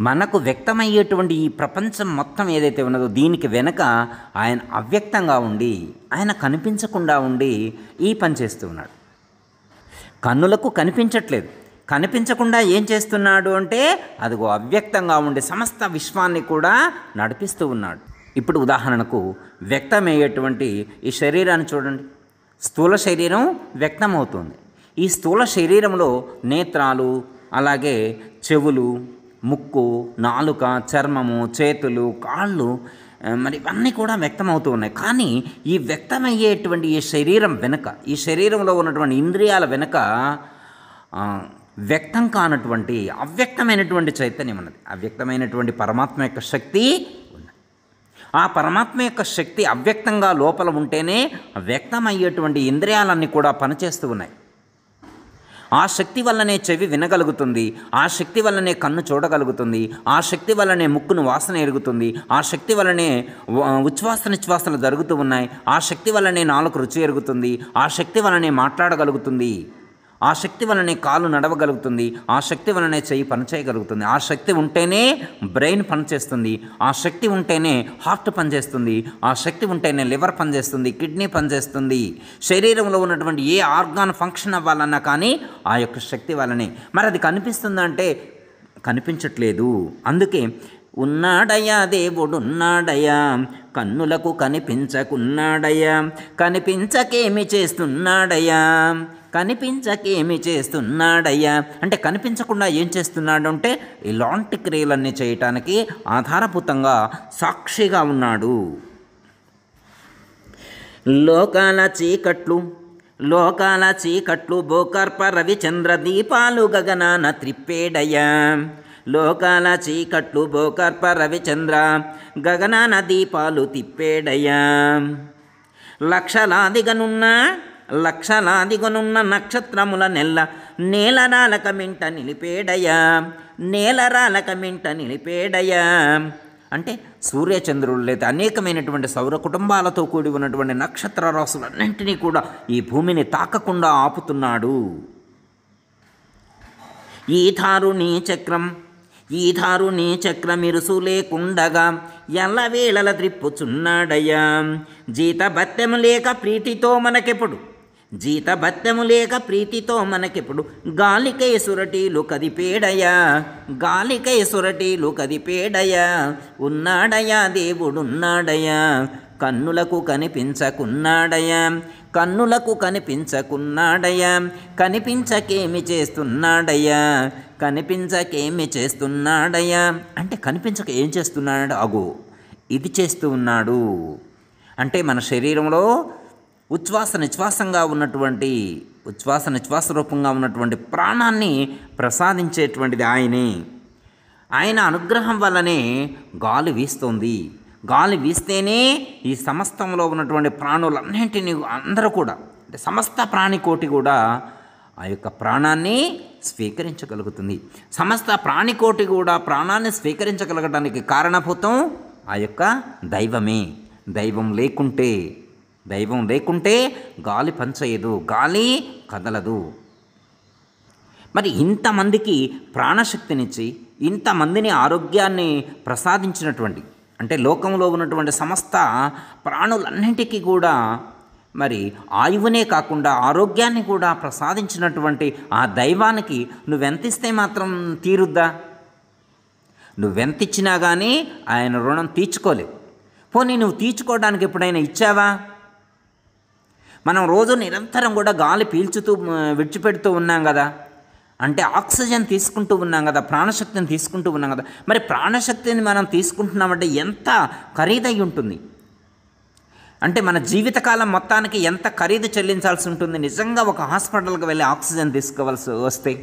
మనకు వ్యక్తమయ్యేటువంటి ఈ ప్రపంచం మొత్తం ఏదైతే ఉన్నదో దీనికి వెనక ఆయన అవ్యక్తంగా ఉండి ఆయన కనిపించకుండా ఉండి ఈ పని చేస్తూ ఉన్నాడు కన్నులకు కనిపించట్లేదు కనిపించకుండా ఏం చేస్తున్నాడు అంటే అదిగో అవ్యక్తంగా ఉండి సమస్త విశ్వాన్ని కూడా నడిపిస్తూ ఉన్నాడు ఇప్పుడు ఉదాహరణకు వ్యక్తమయ్యేటువంటి ఈ శరీరాన్ని చూడండి స్థూల శరీరం వ్యక్తమవుతుంది ఈ స్థూల శరీరంలో నేత్రాలు అలాగే చెవులు ముక్కు నాలుక చర్మము చేతులు కాళ్ళు మరి ఇవన్నీ కూడా వ్యక్తమవుతూ ఉన్నాయి కానీ ఈ వ్యక్తమయ్యేటువంటి ఈ శరీరం వెనుక ఈ శరీరంలో ఉన్నటువంటి ఇంద్రియాల వెనుక వ్యక్తం కానటువంటి అవ్యక్తమైనటువంటి చైతన్యం ఉన్నది అవ్యక్తమైనటువంటి పరమాత్మ యొక్క శక్తి ఆ పరమాత్మ యొక్క శక్తి అవ్యక్తంగా లోపల ఉంటేనే వ్యక్తమయ్యేటువంటి ఇంద్రియాలన్నీ కూడా పనిచేస్తూ ఉన్నాయి ఆ శక్తి వల్లనే చెవి వినగలుగుతుంది ఆ శక్తి వల్లనే కన్ను చూడగలుగుతుంది ఆ శక్తి వల్లనే ముక్కును వాసన ఎరుగుతుంది ఆ శక్తి వల్లనే ఉచ్ఛ్వాస నిశ్వాసలు జరుగుతూ ఉన్నాయి ఆ శక్తి వల్లనే నాలుగు రుచి ఎరుగుతుంది ఆ శక్తి వల్లనే మాట్లాడగలుగుతుంది ఆ శక్తి వలనే కాలు నడవగలుగుతుంది ఆ శక్తి వలనే చెయ్యి పనిచేయగలుగుతుంది ఆ శక్తి ఉంటేనే బ్రెయిన్ పనిచేస్తుంది ఆ శక్తి ఉంటేనే హార్ట్ పనిచేస్తుంది ఆ శక్తి ఉంటేనే లివర్ పనిచేస్తుంది కిడ్నీ పనిచేస్తుంది శరీరంలో ఉన్నటువంటి ఏ ఆర్గాన్ ఫంక్షన్ అవ్వాలన్నా కానీ ఆ యొక్క శక్తి వలనే మరి అది కనిపిస్తుందంటే కనిపించట్లేదు అందుకే ఉన్నాడయా దేవుడున్నాడయా కన్నులకు కనిపించకున్నాడయా కనిపించకేమి చేస్తున్నాడయా కనిపించకేమి చేస్తున్నాడయ్యా అంటే కనిపించకుండా ఏం చేస్తున్నాడు అంటే ఇలాంటి క్రియలన్నీ చేయటానికి ఆధారభూతంగా సాక్షిగా ఉన్నాడు లోకాల చీకట్లు లోకాల చీకట్లు భూకర్ప రవిచంద్ర దీపాలు గగనాన త్రిప్పేడయ్యా లోకాల చీకట్లు భూకర్ప రవిచంద్ర గగనాన దీపాలు తిప్పేడయ్యా లక్షలాదిగనున్నా లక్షలాదిగొనున్న నక్షత్రముల నెల్ల నేలరాలక మింట నిలిపేడయా నేలరాలక మింట నిలిపేడయా అంటే సూర్యచంద్రులు లేదా అనేకమైనటువంటి సౌర కుటుంబాలతో కూడి ఉన్నటువంటి నక్షత్ర రాసులన్నింటినీ కూడా ఈ భూమిని తాకకుండా ఆపుతున్నాడు ఈథారుణీ చక్రం చక్రం ఇరుసు లేకుండగా ఎల్లవేళల త్రిప్పుచున్నాడయ్యా జీత భత్యము లేక ప్రీతితో మనకెప్పుడు జీతభత్యము లేక ప్రీతితో మనకిప్పుడు గాలికై సురటీలు కదిపేడయా గాలికై సురటీలు కదిపేడయా ఉన్నాడయా దేవుడున్నాడయా కన్నులకు కనిపించకున్నాడయా కన్నులకు కనిపించకున్నాడయా కనిపించకేమి చేస్తున్నాడయా కనిపించకేమి చేస్తున్నాడయా అంటే కనిపించక ఏం చేస్తున్నాడు అగో ఇది చేస్తూ ఉన్నాడు అంటే మన శరీరంలో ఉచ్ఛ్వాస నిశ్వాసంగా ఉన్నటువంటి ఉచ్ఛ్వాస నిశ్వాస రూపంగా ఉన్నటువంటి ప్రాణాన్ని ప్రసాదించేటువంటిది ఆయనే ఆయన అనుగ్రహం వల్లనే గాలి వీస్తుంది గాలి వీస్తేనే ఈ సమస్తంలో ఉన్నటువంటి ప్రాణులన్నింటినీ అందరూ కూడా అంటే సమస్త ప్రాణికోటి కూడా ఆ యొక్క ప్రాణాన్ని స్వీకరించగలుగుతుంది సమస్త ప్రాణికోటి కూడా ప్రాణాన్ని స్వీకరించగలగడానికి కారణభూతం ఆ యొక్క దైవమే దైవం లేకుంటే దైవం లేకుంటే గాలి పంచయదు గాలి కదలదు మరి ఇంతమందికి ప్రాణశక్తినిచ్చి ఇంతమందిని ఆరోగ్యాన్ని ప్రసాదించినటువంటి అంటే లోకంలో ఉన్నటువంటి సమస్త ప్రాణులన్నింటికీ కూడా మరి ఆయువునే కాకుండా ఆరోగ్యాన్ని కూడా ప్రసాదించినటువంటి ఆ దైవానికి నువ్వెంతిస్తే మాత్రం తీరుద్దా నువ్వెంతిచ్చినా కానీ ఆయన రుణం తీర్చుకోలేవు పోనీ నువ్వు తీర్చుకోవడానికి ఎప్పుడైనా ఇచ్చావా మనం రోజు నిరంతరం కూడా గాలి పీల్చుతూ విడిచిపెడుతూ ఉన్నాం కదా అంటే ఆక్సిజన్ తీసుకుంటూ ఉన్నాం కదా ప్రాణశక్తిని తీసుకుంటూ ఉన్నాం కదా మరి ప్రాణశక్తిని మనం తీసుకుంటున్నామంటే ఎంత ఖరీదై ఉంటుంది అంటే మన జీవితకాలం మొత్తానికి ఎంత ఖరీదు చెల్లించాల్సి ఉంటుంది నిజంగా ఒక హాస్పిటల్కి వెళ్ళి ఆక్సిజన్ తీసుకోవాల్సి వస్తే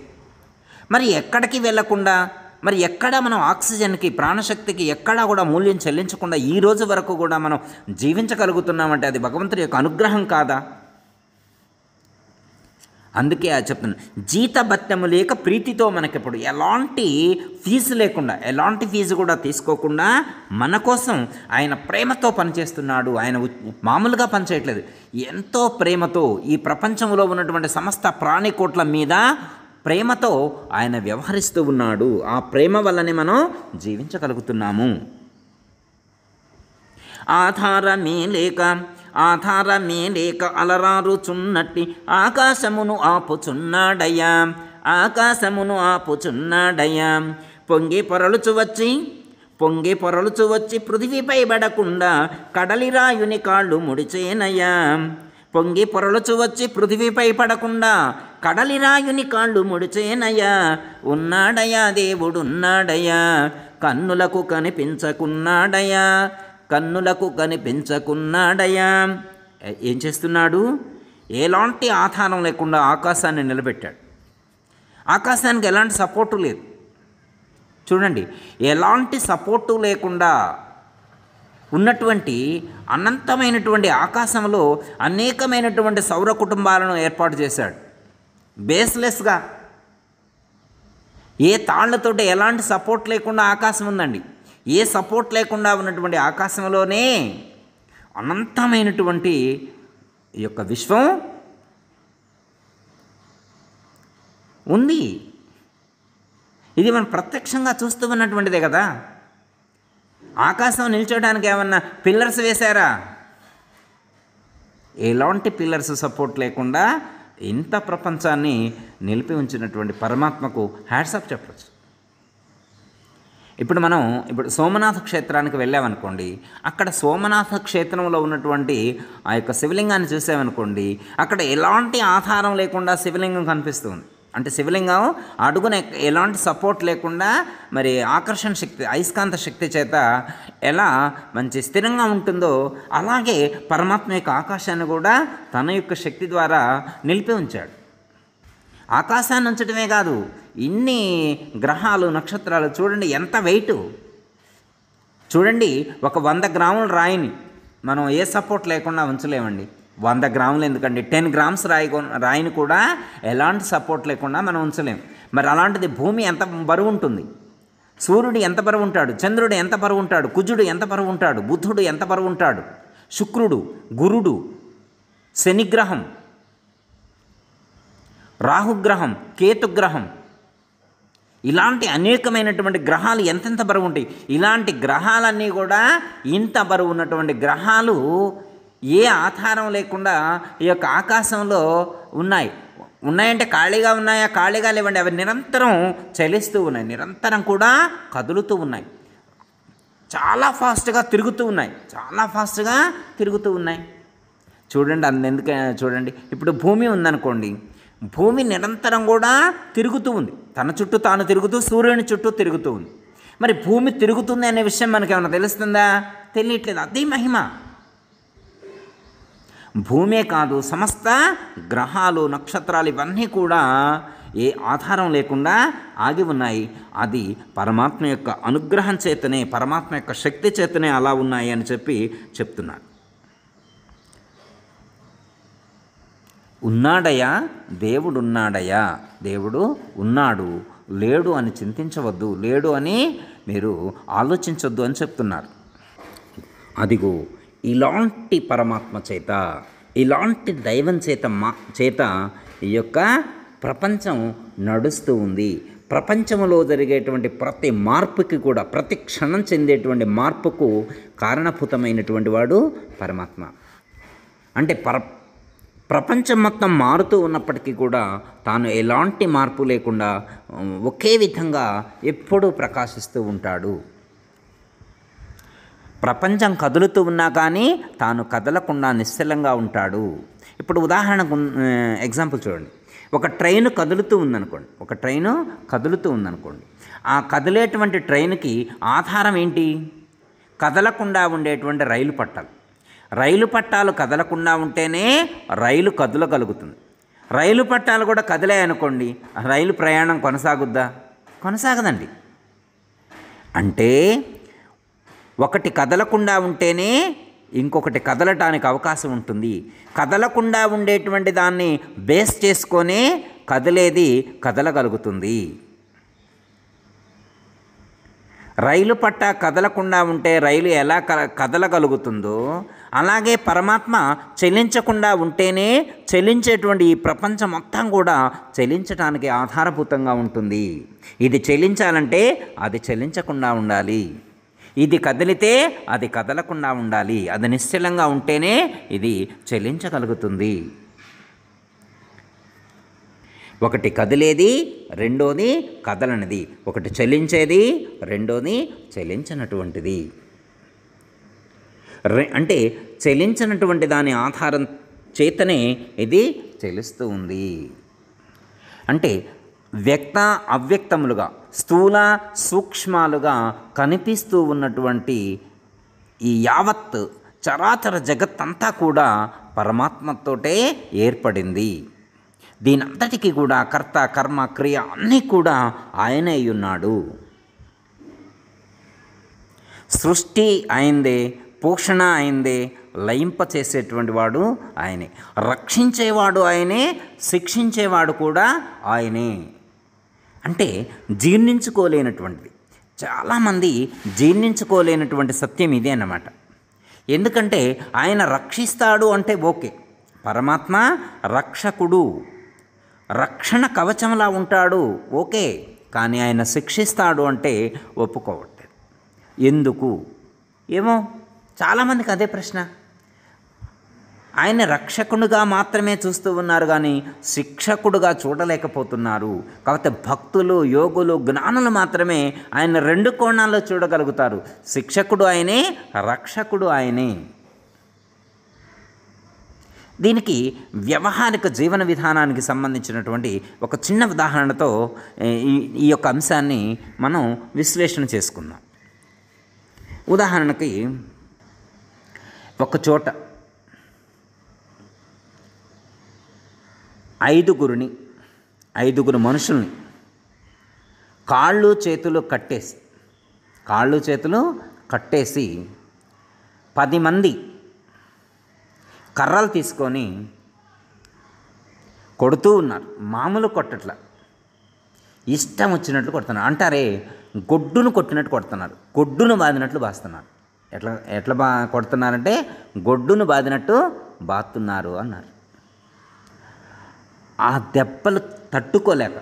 మరి ఎక్కడికి వెళ్లకుండా మరి ఎక్కడ మనం ఆక్సిజన్కి ప్రాణశక్తికి ఎక్కడా కూడా మూల్యం చెల్లించకుండా ఈ రోజు వరకు కూడా మనం జీవించగలుగుతున్నామంటే అది భగవంతుడి యొక్క అనుగ్రహం కాదా అందుకే అది చెప్తున్నాను జీతభత్యము లేక ప్రీతితో మనకిప్పుడు ఎలాంటి ఫీజు లేకుండా ఎలాంటి ఫీజు కూడా తీసుకోకుండా మన కోసం ఆయన ప్రేమతో పనిచేస్తున్నాడు ఆయన మామూలుగా పనిచేయట్లేదు ఎంతో ప్రేమతో ఈ ప్రపంచంలో ఉన్నటువంటి సమస్త ప్రాణికోట్ల మీద ప్రేమతో ఆయన వ్యవహరిస్తూ ఉన్నాడు ఆ ప్రేమ వల్లనే మనం జీవించగలుగుతున్నాము ఆధారమే లేక ఆధారమే లేక అలరారుచున్నట్టి ఆకాశమును ఆపుచున్నాడయ్యా ఆకాశమును ఆపుచున్నాడయ్యా పొంగి పొరలుచు వచ్చి పొంగి పొరలుచు వచ్చి పృథివీపై పడకుండా కడలిరాయుని కాళ్ళు ముడిచేనయ్యా పొంగి పొరలుచు వచ్చి పృథివీపై పడకుండా కడలిరాయుని కాళ్ళు ముడిచేనయ్యా ఉన్నాడయా దేవుడున్నాడయా కన్నులకు కనిపించకున్నాడయా కన్నులకు కనిపించకున్నాడయా ఏం చేస్తున్నాడు ఎలాంటి ఆధారం లేకుండా ఆకాశాన్ని నిలబెట్టాడు ఆకాశానికి ఎలాంటి సపోర్టు లేదు చూడండి ఎలాంటి సపోర్టు లేకుండా ఉన్నటువంటి అనంతమైనటువంటి ఆకాశంలో అనేకమైనటువంటి సౌర కుటుంబాలను ఏర్పాటు చేశాడు బేస్లెస్గా ఏ తాళ్లతో ఎలాంటి సపోర్ట్ లేకుండా ఆకాశం ఉందండి ఏ సపోర్ట్ లేకుండా ఉన్నటువంటి ఆకాశంలోనే అనంతమైనటువంటి ఈ యొక్క విశ్వం ఉంది ఇది మనం ప్రత్యక్షంగా చూస్తూ ఉన్నటువంటిదే కదా ఆకాశం నిల్చోడానికి ఏమన్నా పిల్లర్స్ వేశారా ఎలాంటి పిల్లర్స్ సపోర్ట్ లేకుండా ఇంత ప్రపంచాన్ని నిలిపి ఉంచినటువంటి పరమాత్మకు హ్యాట్సాప్ చెప్పచ్చు ఇప్పుడు మనం ఇప్పుడు సోమనాథ క్షేత్రానికి వెళ్ళామనుకోండి అక్కడ సోమనాథ క్షేత్రంలో ఉన్నటువంటి ఆ యొక్క శివలింగాన్ని చూసామనుకోండి అక్కడ ఎలాంటి ఆధారం లేకుండా శివలింగం కనిపిస్తుంది అంటే శివలింగం అడుగున ఎలాంటి సపోర్ట్ లేకుండా మరి ఆకర్షణ శక్తి అయస్కాంత శక్తి చేత ఎలా మంచి స్థిరంగా ఉంటుందో అలాగే పరమాత్మ యొక్క ఆకాశాన్ని కూడా తన యొక్క శక్తి ద్వారా నిలిపి ఉంచాడు ఆకాశాన్ని ఉంచడమే కాదు ఇన్ని గ్రహాలు నక్షత్రాలు చూడండి ఎంత వెయిట్ చూడండి ఒక వంద గ్రాముల రాయిని మనం ఏ సపోర్ట్ లేకుండా ఉంచలేమండి వంద గ్రాములు ఎందుకండి టెన్ గ్రామ్స్ రాయి రాయిని కూడా ఎలాంటి సపోర్ట్ లేకుండా మనం ఉంచలేము మరి అలాంటిది భూమి ఎంత బరువు ఉంటుంది సూర్యుడు ఎంత బరువు ఉంటాడు చంద్రుడు ఎంత బరువు ఉంటాడు కుజుడు ఎంత బరువు ఉంటాడు బుద్ధుడు ఎంత బరువు ఉంటాడు శుక్రుడు గురుడు శనిగ్రహం రాహుగ్రహం కేతుగ్రహం ఇలాంటి అనేకమైనటువంటి గ్రహాలు ఎంతెంత బరువు ఉంటాయి ఇలాంటి గ్రహాలన్నీ కూడా ఇంత బరువు ఉన్నటువంటి గ్రహాలు ఏ ఆధారం లేకుండా ఈ యొక్క ఆకాశంలో ఉన్నాయి ఉన్నాయంటే ఖాళీగా ఉన్నాయా ఖాళీగా లేవండి అవి నిరంతరం చలిస్తూ ఉన్నాయి నిరంతరం కూడా కదులుతూ ఉన్నాయి చాలా ఫాస్ట్గా తిరుగుతూ ఉన్నాయి చాలా ఫాస్ట్గా తిరుగుతూ ఉన్నాయి చూడండి అందెందుక చూడండి ఇప్పుడు భూమి ఉందనుకోండి భూమి నిరంతరం కూడా తిరుగుతూ ఉంది తన చుట్టూ తాను తిరుగుతూ సూర్యుని చుట్టూ తిరుగుతూ ఉంది మరి భూమి తిరుగుతుంది అనే విషయం మనకేమైనా తెలుస్తుందా తెలియట్లేదు అదే మహిమ భూమే కాదు సమస్త గ్రహాలు నక్షత్రాలు ఇవన్నీ కూడా ఏ ఆధారం లేకుండా ఆగి ఉన్నాయి అది పరమాత్మ యొక్క అనుగ్రహం చేతనే పరమాత్మ యొక్క శక్తి చేతనే అలా ఉన్నాయి అని చెప్పి చెప్తున్నాడు ఉన్నాడయా దేవుడున్నాడయా దేవుడు ఉన్నాడు లేడు అని చింతించవద్దు లేడు అని మీరు ఆలోచించవద్దు అని చెప్తున్నారు అదిగో ఇలాంటి పరమాత్మ చేత ఇలాంటి దైవం చేత మా చేత ఈ యొక్క ప్రపంచం నడుస్తూ ఉంది ప్రపంచంలో జరిగేటువంటి ప్రతి మార్పుకి కూడా ప్రతి క్షణం చెందేటువంటి మార్పుకు కారణభూతమైనటువంటి వాడు పరమాత్మ అంటే పర ప్రపంచం మొత్తం మారుతూ ఉన్నప్పటికీ కూడా తాను ఎలాంటి మార్పు లేకుండా ఒకే విధంగా ఎప్పుడూ ప్రకాశిస్తూ ఉంటాడు ప్రపంచం కదులుతూ ఉన్నా కానీ తాను కదలకుండా నిశ్చలంగా ఉంటాడు ఇప్పుడు ఉదాహరణకు ఎగ్జాంపుల్ చూడండి ఒక ట్రైన్ కదులుతూ ఉందనుకోండి ఒక ట్రైను కదులుతూ ఉందనుకోండి ఆ కదిలేటువంటి ట్రైన్కి ఆధారం ఏంటి కదలకుండా ఉండేటువంటి రైలు పట్టాలు రైలు పట్టాలు కదలకుండా ఉంటేనే రైలు కదలగలుగుతుంది రైలు పట్టాలు కూడా కదిలాయనుకోండి రైలు ప్రయాణం కొనసాగుద్దా కొనసాగదండి అంటే ఒకటి కదలకుండా ఉంటేనే ఇంకొకటి కదలటానికి అవకాశం ఉంటుంది కదలకుండా ఉండేటువంటి దాన్ని బేస్ చేసుకొని కదిలేది కదలగలుగుతుంది రైలు పట్ట కదలకుండా ఉంటే రైలు ఎలా కదలగలుగుతుందో అలాగే పరమాత్మ చెలించకుండా ఉంటేనే చెలించేటువంటి ఈ ప్రపంచం మొత్తం కూడా చెలించడానికి ఆధారభూతంగా ఉంటుంది ఇది చెలించాలంటే అది చెలించకుండా ఉండాలి ఇది కదిలితే అది కదలకుండా ఉండాలి అది నిశ్చలంగా ఉంటేనే ఇది చెల్లించగలుగుతుంది ఒకటి కదిలేది రెండోది కదలనిది ఒకటి చెల్లించేది రెండోది చెల్లించినటువంటిది అంటే చెల్లించినటువంటి దాని ఆధారం చేతనే ఇది చెలుస్తూ ఉంది అంటే వ్యక్త అవ్యక్తములుగా స్థూల సూక్ష్మాలుగా కనిపిస్తూ ఉన్నటువంటి ఈ యావత్ చరాచర జగత్తంతా కూడా పరమాత్మతోటే ఏర్పడింది దీని అంతటికీ కూడా కర్త కర్మ క్రియ అన్నీ కూడా ఆయనే ఉన్నాడు సృష్టి అయిందే పోషణ అయిందే లయింప చేసేటువంటి వాడు ఆయనే రక్షించేవాడు ఆయనే శిక్షించేవాడు కూడా ఆయనే అంటే జీర్ణించుకోలేనటువంటిది చాలామంది జీర్ణించుకోలేనటువంటి సత్యం ఇదే అన్నమాట ఎందుకంటే ఆయన రక్షిస్తాడు అంటే ఓకే పరమాత్మ రక్షకుడు రక్షణ కవచంలా ఉంటాడు ఓకే కానీ ఆయన శిక్షిస్తాడు అంటే ఒప్పుకోవట్లేదు ఎందుకు ఏమో చాలామందికి అదే ప్రశ్న ఆయన రక్షకునిగా మాత్రమే చూస్తూ ఉన్నారు కానీ శిక్షకుడుగా చూడలేకపోతున్నారు కాకపోతే భక్తులు యోగులు జ్ఞానులు మాత్రమే ఆయన రెండు కోణాల్లో చూడగలుగుతారు శిక్షకుడు ఆయనే రక్షకుడు ఆయనే దీనికి వ్యవహారిక జీవన విధానానికి సంబంధించినటువంటి ఒక చిన్న ఉదాహరణతో ఈ యొక్క అంశాన్ని మనం విశ్లేషణ చేసుకుందాం ఉదాహరణకి ఒక చోట ఐదుగురిని ఐదుగురు మనుషుల్ని కాళ్ళు చేతులు కట్టేసి కాళ్ళు చేతులు కట్టేసి పది మంది కర్రలు తీసుకొని కొడుతూ ఉన్నారు మామూలు కొట్టట్ల ఇష్టం వచ్చినట్లు కొడుతున్నారు అంటారే గొడ్డును కొట్టినట్టు కొడుతున్నారు గొడ్డును బాదినట్లు బాస్తున్నారు ఎట్లా ఎట్లా బా కొడుతున్నారంటే గొడ్డును బాదినట్టు బాతున్నారు అన్నారు ఆ దెబ్బలు తట్టుకోలేక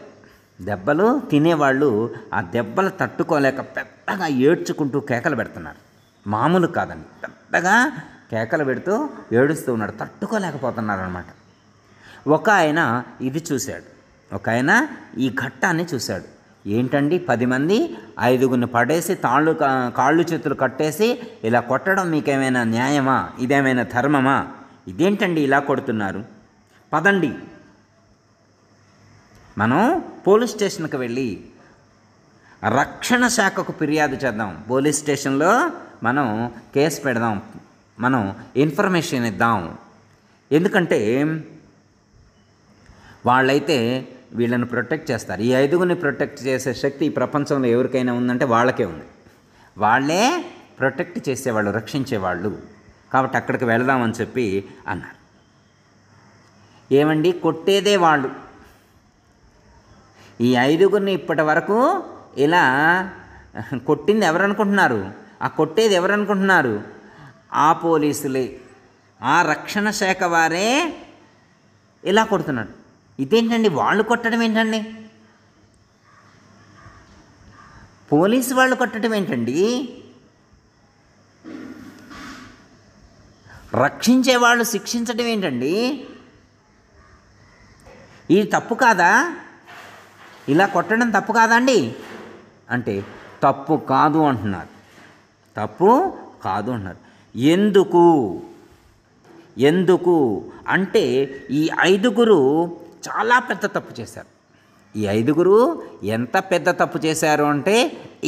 దెబ్బలు తినేవాళ్ళు ఆ దెబ్బలు తట్టుకోలేక పెద్దగా ఏడ్చుకుంటూ కేకలు పెడుతున్నారు మామూలు కాదండి పెద్దగా కేకలు పెడుతూ ఏడుస్తూ ఉన్నాడు తట్టుకోలేకపోతున్నారు అనమాట ఒక ఆయన ఇది చూశాడు ఒక ఆయన ఈ ఘట్టాన్ని చూశాడు ఏంటండి పది మంది ఐదుగురిని పడేసి తాళ్ళు కాళ్ళు చేతులు కట్టేసి ఇలా కొట్టడం మీకేమైనా న్యాయమా ఇదేమైనా ధర్మమా ఇదేంటండి ఇలా కొడుతున్నారు పదండి మనం పోలీస్ స్టేషన్కి వెళ్ళి రక్షణ శాఖకు ఫిర్యాదు చేద్దాం పోలీస్ స్టేషన్లో మనం కేసు పెడదాం మనం ఇన్ఫర్మేషన్ ఇద్దాం ఎందుకంటే వాళ్ళైతే వీళ్ళని ప్రొటెక్ట్ చేస్తారు ఈ ఐదుగురిని ప్రొటెక్ట్ చేసే శక్తి ఈ ప్రపంచంలో ఎవరికైనా ఉందంటే వాళ్ళకే ఉంది వాళ్ళే ప్రొటెక్ట్ చేసేవాళ్ళు రక్షించేవాళ్ళు కాబట్టి అక్కడికి వెళదామని చెప్పి అన్నారు ఏమండి కొట్టేదే వాళ్ళు ఈ ఐదుగురిని ఇప్పటి వరకు ఇలా కొట్టింది ఎవరనుకుంటున్నారు ఆ కొట్టేది ఎవరనుకుంటున్నారు ఆ పోలీసులే ఆ రక్షణ శాఖ వారే ఇలా కొడుతున్నాడు ఇదేంటండి వాళ్ళు కొట్టడం ఏంటండి పోలీసు వాళ్ళు కొట్టడం ఏంటండి రక్షించే వాళ్ళు శిక్షించడం ఏంటండి ఇది తప్పు కాదా ఇలా కొట్టడం తప్పు కాదండి అంటే తప్పు కాదు అంటున్నారు తప్పు కాదు అంటున్నారు ఎందుకు ఎందుకు అంటే ఈ ఐదుగురు చాలా పెద్ద తప్పు చేశారు ఈ ఐదుగురు ఎంత పెద్ద తప్పు చేశారు అంటే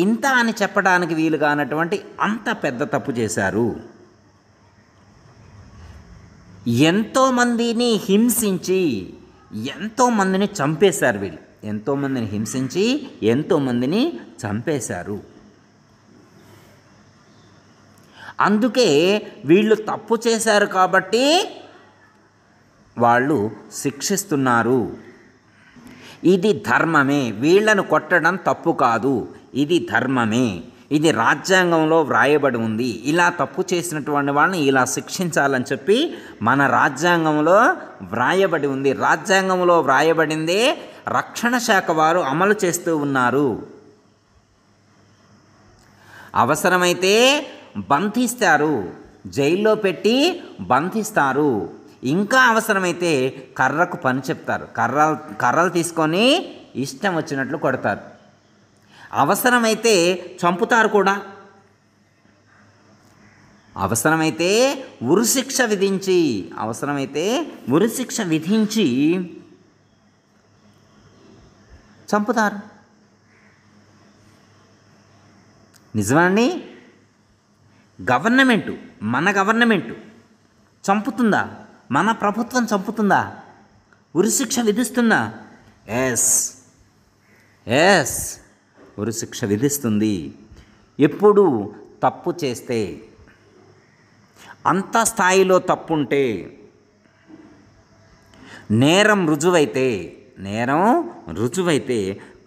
ఇంత అని చెప్పడానికి వీలు కానటువంటి అంత పెద్ద తప్పు చేశారు ఎంతోమందిని హింసించి ఎంతోమందిని చంపేశారు వీళ్ళు ఎంతోమందిని హింసించి ఎంతోమందిని చంపేశారు అందుకే వీళ్ళు తప్పు చేశారు కాబట్టి వాళ్ళు శిక్షిస్తున్నారు ఇది ధర్మమే వీళ్లను కొట్టడం తప్పు కాదు ఇది ధర్మమే ఇది రాజ్యాంగంలో వ్రాయబడి ఉంది ఇలా తప్పు చేసినటువంటి వాళ్ళని ఇలా శిక్షించాలని చెప్పి మన రాజ్యాంగంలో వ్రాయబడి ఉంది రాజ్యాంగంలో వ్రాయబడిందే రక్షణ శాఖ వారు అమలు చేస్తూ ఉన్నారు అవసరమైతే బంధిస్తారు జైల్లో పెట్టి బంధిస్తారు ఇంకా అవసరమైతే కర్రకు పని చెప్తారు కర్ర కర్రలు తీసుకొని ఇష్టం వచ్చినట్లు కొడతారు అవసరమైతే చంపుతారు కూడా అవసరమైతే ఉరిశిక్ష విధించి అవసరమైతే ఉరిశిక్ష విధించి చంపుతారు నిజమండి గవర్నమెంటు మన గవర్నమెంటు చంపుతుందా మన ప్రభుత్వం చంపుతుందా ఉరిశిక్ష విధిస్తుందా ఎస్ ఎస్ ఉరిశిక్ష విధిస్తుంది ఎప్పుడు తప్పు చేస్తే అంత స్థాయిలో తప్పుంటే నేరం రుజువైతే నేరం రుజువైతే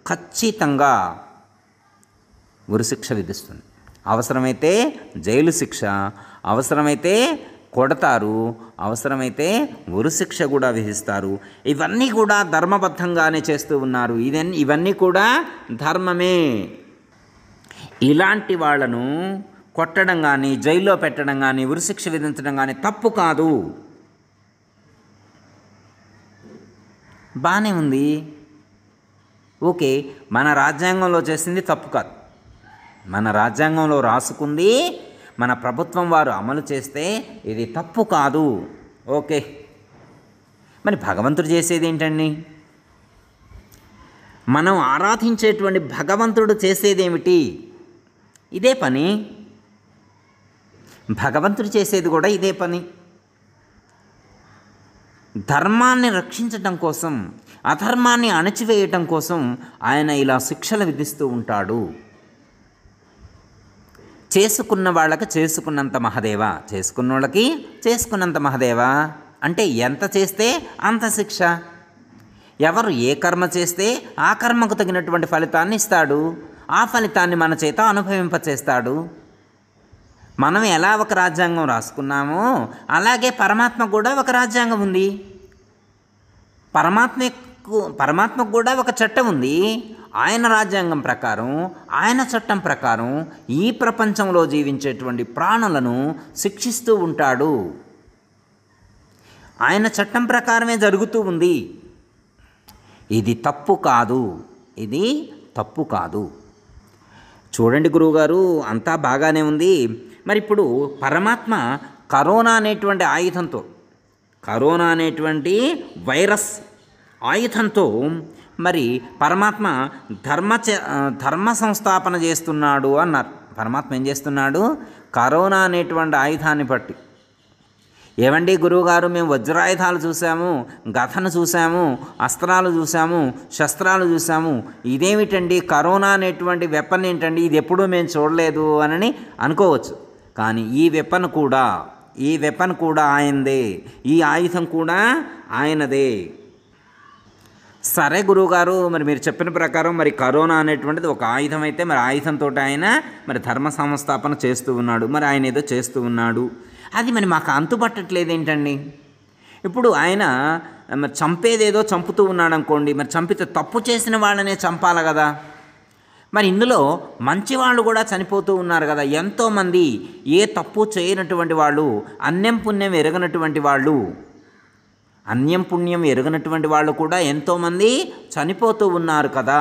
ఖచ్చితంగా ఉరిశిక్ష విధిస్తుంది అవసరమైతే జైలు శిక్ష అవసరమైతే కొడతారు అవసరమైతే ఉరిశిక్ష కూడా విధిస్తారు ఇవన్నీ కూడా ధర్మబద్ధంగానే చేస్తూ ఉన్నారు ఇదన్నీ ఇవన్నీ కూడా ధర్మమే ఇలాంటి వాళ్ళను కొట్టడం కానీ జైల్లో పెట్టడం కానీ ఉరిశిక్ష విధించడం కానీ తప్పు కాదు బాగానే ఉంది ఓకే మన రాజ్యాంగంలో చేసింది తప్పు కాదు మన రాజ్యాంగంలో రాసుకుంది మన ప్రభుత్వం వారు అమలు చేస్తే ఇది తప్పు కాదు ఓకే మరి భగవంతుడు చేసేది ఏంటండి మనం ఆరాధించేటువంటి భగవంతుడు చేసేదేమిటి ఇదే పని భగవంతుడు చేసేది కూడా ఇదే పని ధర్మాన్ని రక్షించటం కోసం అధర్మాన్ని అణచివేయటం కోసం ఆయన ఇలా శిక్షలు విధిస్తూ ఉంటాడు చేసుకున్న వాళ్ళకి చేసుకున్నంత మహదేవ చేసుకున్న వాళ్ళకి చేసుకున్నంత మహదేవ అంటే ఎంత చేస్తే అంత శిక్ష ఎవరు ఏ కర్మ చేస్తే ఆ కర్మకు తగినటువంటి ఫలితాన్ని ఇస్తాడు ఆ ఫలితాన్ని మన చేత అనుభవింపచేస్తాడు మనం ఎలా ఒక రాజ్యాంగం రాసుకున్నామో అలాగే పరమాత్మ కూడా ఒక రాజ్యాంగం ఉంది పరమాత్మ పరమాత్మకు కూడా ఒక చట్టం ఉంది ఆయన రాజ్యాంగం ప్రకారం ఆయన చట్టం ప్రకారం ఈ ప్రపంచంలో జీవించేటువంటి ప్రాణులను శిక్షిస్తూ ఉంటాడు ఆయన చట్టం ప్రకారమే జరుగుతూ ఉంది ఇది తప్పు కాదు ఇది తప్పు కాదు చూడండి గురువుగారు అంతా బాగానే ఉంది మరి ఇప్పుడు పరమాత్మ కరోనా అనేటువంటి ఆయుధంతో కరోనా అనేటువంటి వైరస్ ఆయుధంతో మరి పరమాత్మ ధర్మ ధర్మ సంస్థాపన చేస్తున్నాడు అన్నారు పరమాత్మ ఏం చేస్తున్నాడు కరోనా అనేటువంటి ఆయుధాన్ని బట్టి ఏమండి గురువుగారు మేము వజ్రాయుధాలు చూసాము గథను చూసాము అస్త్రాలు చూసాము శస్త్రాలు చూసాము ఇదేమిటండి కరోనా అనేటువంటి వెపన్ ఏంటండి ఇది ఎప్పుడూ మేము చూడలేదు అని అనుకోవచ్చు కానీ ఈ వెపన్ కూడా ఈ వెపన్ కూడా ఆయనదే ఈ ఆయుధం కూడా ఆయనదే సరే గురువుగారు మరి మీరు చెప్పిన ప్రకారం మరి కరోనా అనేటువంటిది ఒక ఆయుధం అయితే మరి ఆయుధంతో ఆయన మరి ధర్మ సంస్థాపన చేస్తూ ఉన్నాడు మరి ఆయన ఏదో చేస్తూ ఉన్నాడు అది మరి మాకు అంతుపట్టట్లేదు ఏంటండి ఇప్పుడు ఆయన మరి చంపేదేదో చంపుతూ ఉన్నాడు అనుకోండి మరి చంపితే తప్పు చేసిన వాళ్ళనే చంపాలి కదా మరి ఇందులో మంచివాళ్ళు కూడా చనిపోతూ ఉన్నారు కదా ఎంతోమంది ఏ తప్పు చేయనటువంటి వాళ్ళు అన్యం పుణ్యం ఎరగనటువంటి వాళ్ళు అన్యం పుణ్యం ఎరగనటువంటి వాళ్ళు కూడా ఎంతోమంది చనిపోతూ ఉన్నారు కదా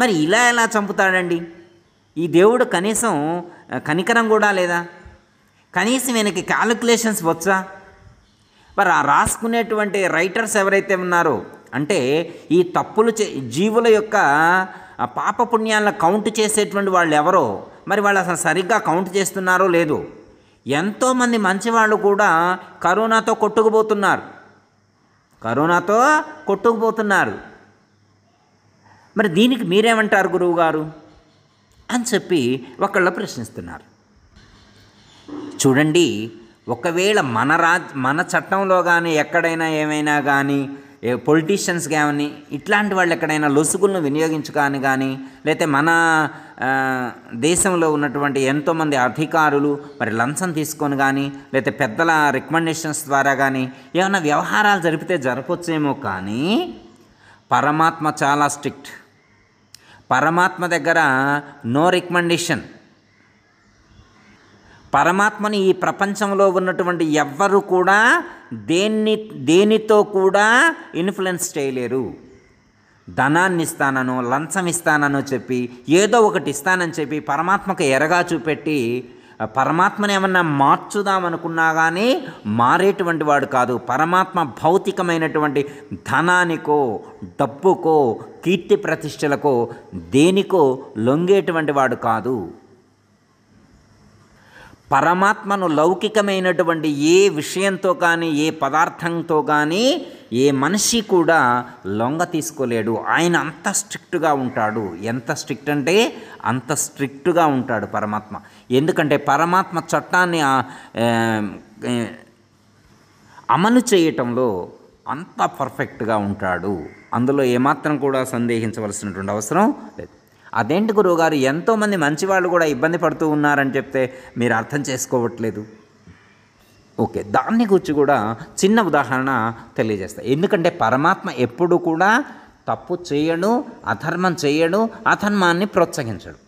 మరి ఇలా ఎలా చంపుతాడండి ఈ దేవుడు కనీసం కనికరం కూడా లేదా కనీసం ఈయనకి క్యాలిక్యులేషన్స్ వచ్చా మరి ఆ రాసుకునేటువంటి రైటర్స్ ఎవరైతే ఉన్నారో అంటే ఈ తప్పులు చే జీవుల యొక్క ఆ పాపపుణ్యాలను కౌంట్ చేసేటువంటి వాళ్ళు ఎవరో మరి వాళ్ళు అసలు సరిగ్గా కౌంట్ చేస్తున్నారో లేదు ఎంతోమంది మంచివాళ్ళు కూడా కరోనాతో కొట్టుకుపోతున్నారు కరోనాతో కొట్టుకుపోతున్నారు మరి దీనికి మీరేమంటారు గురువు గారు అని చెప్పి ఒకళ్ళు ప్రశ్నిస్తున్నారు చూడండి ఒకవేళ మన రాజ్ మన చట్టంలో కానీ ఎక్కడైనా ఏమైనా కానీ పొలిటీషియన్స్ కానీ ఇట్లాంటి వాళ్ళు ఎక్కడైనా లొసుగులను వినియోగించుకొని కానీ లేకపోతే మన దేశంలో ఉన్నటువంటి ఎంతోమంది అధికారులు మరి లంచం తీసుకొని కానీ లేకపోతే పెద్దల రికమెండేషన్స్ ద్వారా కానీ ఏమైనా వ్యవహారాలు జరిపితే జరపొచ్చేమో కానీ పరమాత్మ చాలా స్ట్రిక్ట్ పరమాత్మ దగ్గర నో రికమెండేషన్ పరమాత్మని ఈ ప్రపంచంలో ఉన్నటువంటి ఎవ్వరు కూడా దేన్ని దేనితో కూడా ఇన్ఫ్లుయెన్స్ చేయలేరు ధనాన్ని ఇస్తానను లంచం ఇస్తానను చెప్పి ఏదో ఒకటి ఇస్తానని చెప్పి పరమాత్మకు ఎరగా చూపెట్టి పరమాత్మను ఏమన్నా మార్చుదామనుకున్నా కానీ మారేటువంటి వాడు కాదు పరమాత్మ భౌతికమైనటువంటి ధనానికో డబ్బుకో కీర్తి ప్రతిష్టలకో దేనికో లొంగేటువంటి వాడు కాదు పరమాత్మను లౌకికమైనటువంటి ఏ విషయంతో కానీ ఏ పదార్థంతో కానీ ఏ మనిషి కూడా లొంగ తీసుకోలేడు ఆయన అంత స్ట్రిక్ట్గా ఉంటాడు ఎంత స్ట్రిక్ట్ అంటే అంత స్ట్రిక్ట్గా ఉంటాడు పరమాత్మ ఎందుకంటే పరమాత్మ చట్టాన్ని అమలు చేయటంలో అంత పర్ఫెక్ట్గా ఉంటాడు అందులో ఏమాత్రం కూడా సందేహించవలసినటువంటి అవసరం లేదు అదేంటి గురువుగారు ఎంతోమంది మంచివాళ్ళు కూడా ఇబ్బంది పడుతూ ఉన్నారని చెప్తే మీరు అర్థం చేసుకోవట్లేదు ఓకే దాన్ని గురించి కూడా చిన్న ఉదాహరణ తెలియజేస్తాయి ఎందుకంటే పరమాత్మ ఎప్పుడు కూడా తప్పు చేయడు అధర్మం చేయడు అధర్మాన్ని ప్రోత్సహించడు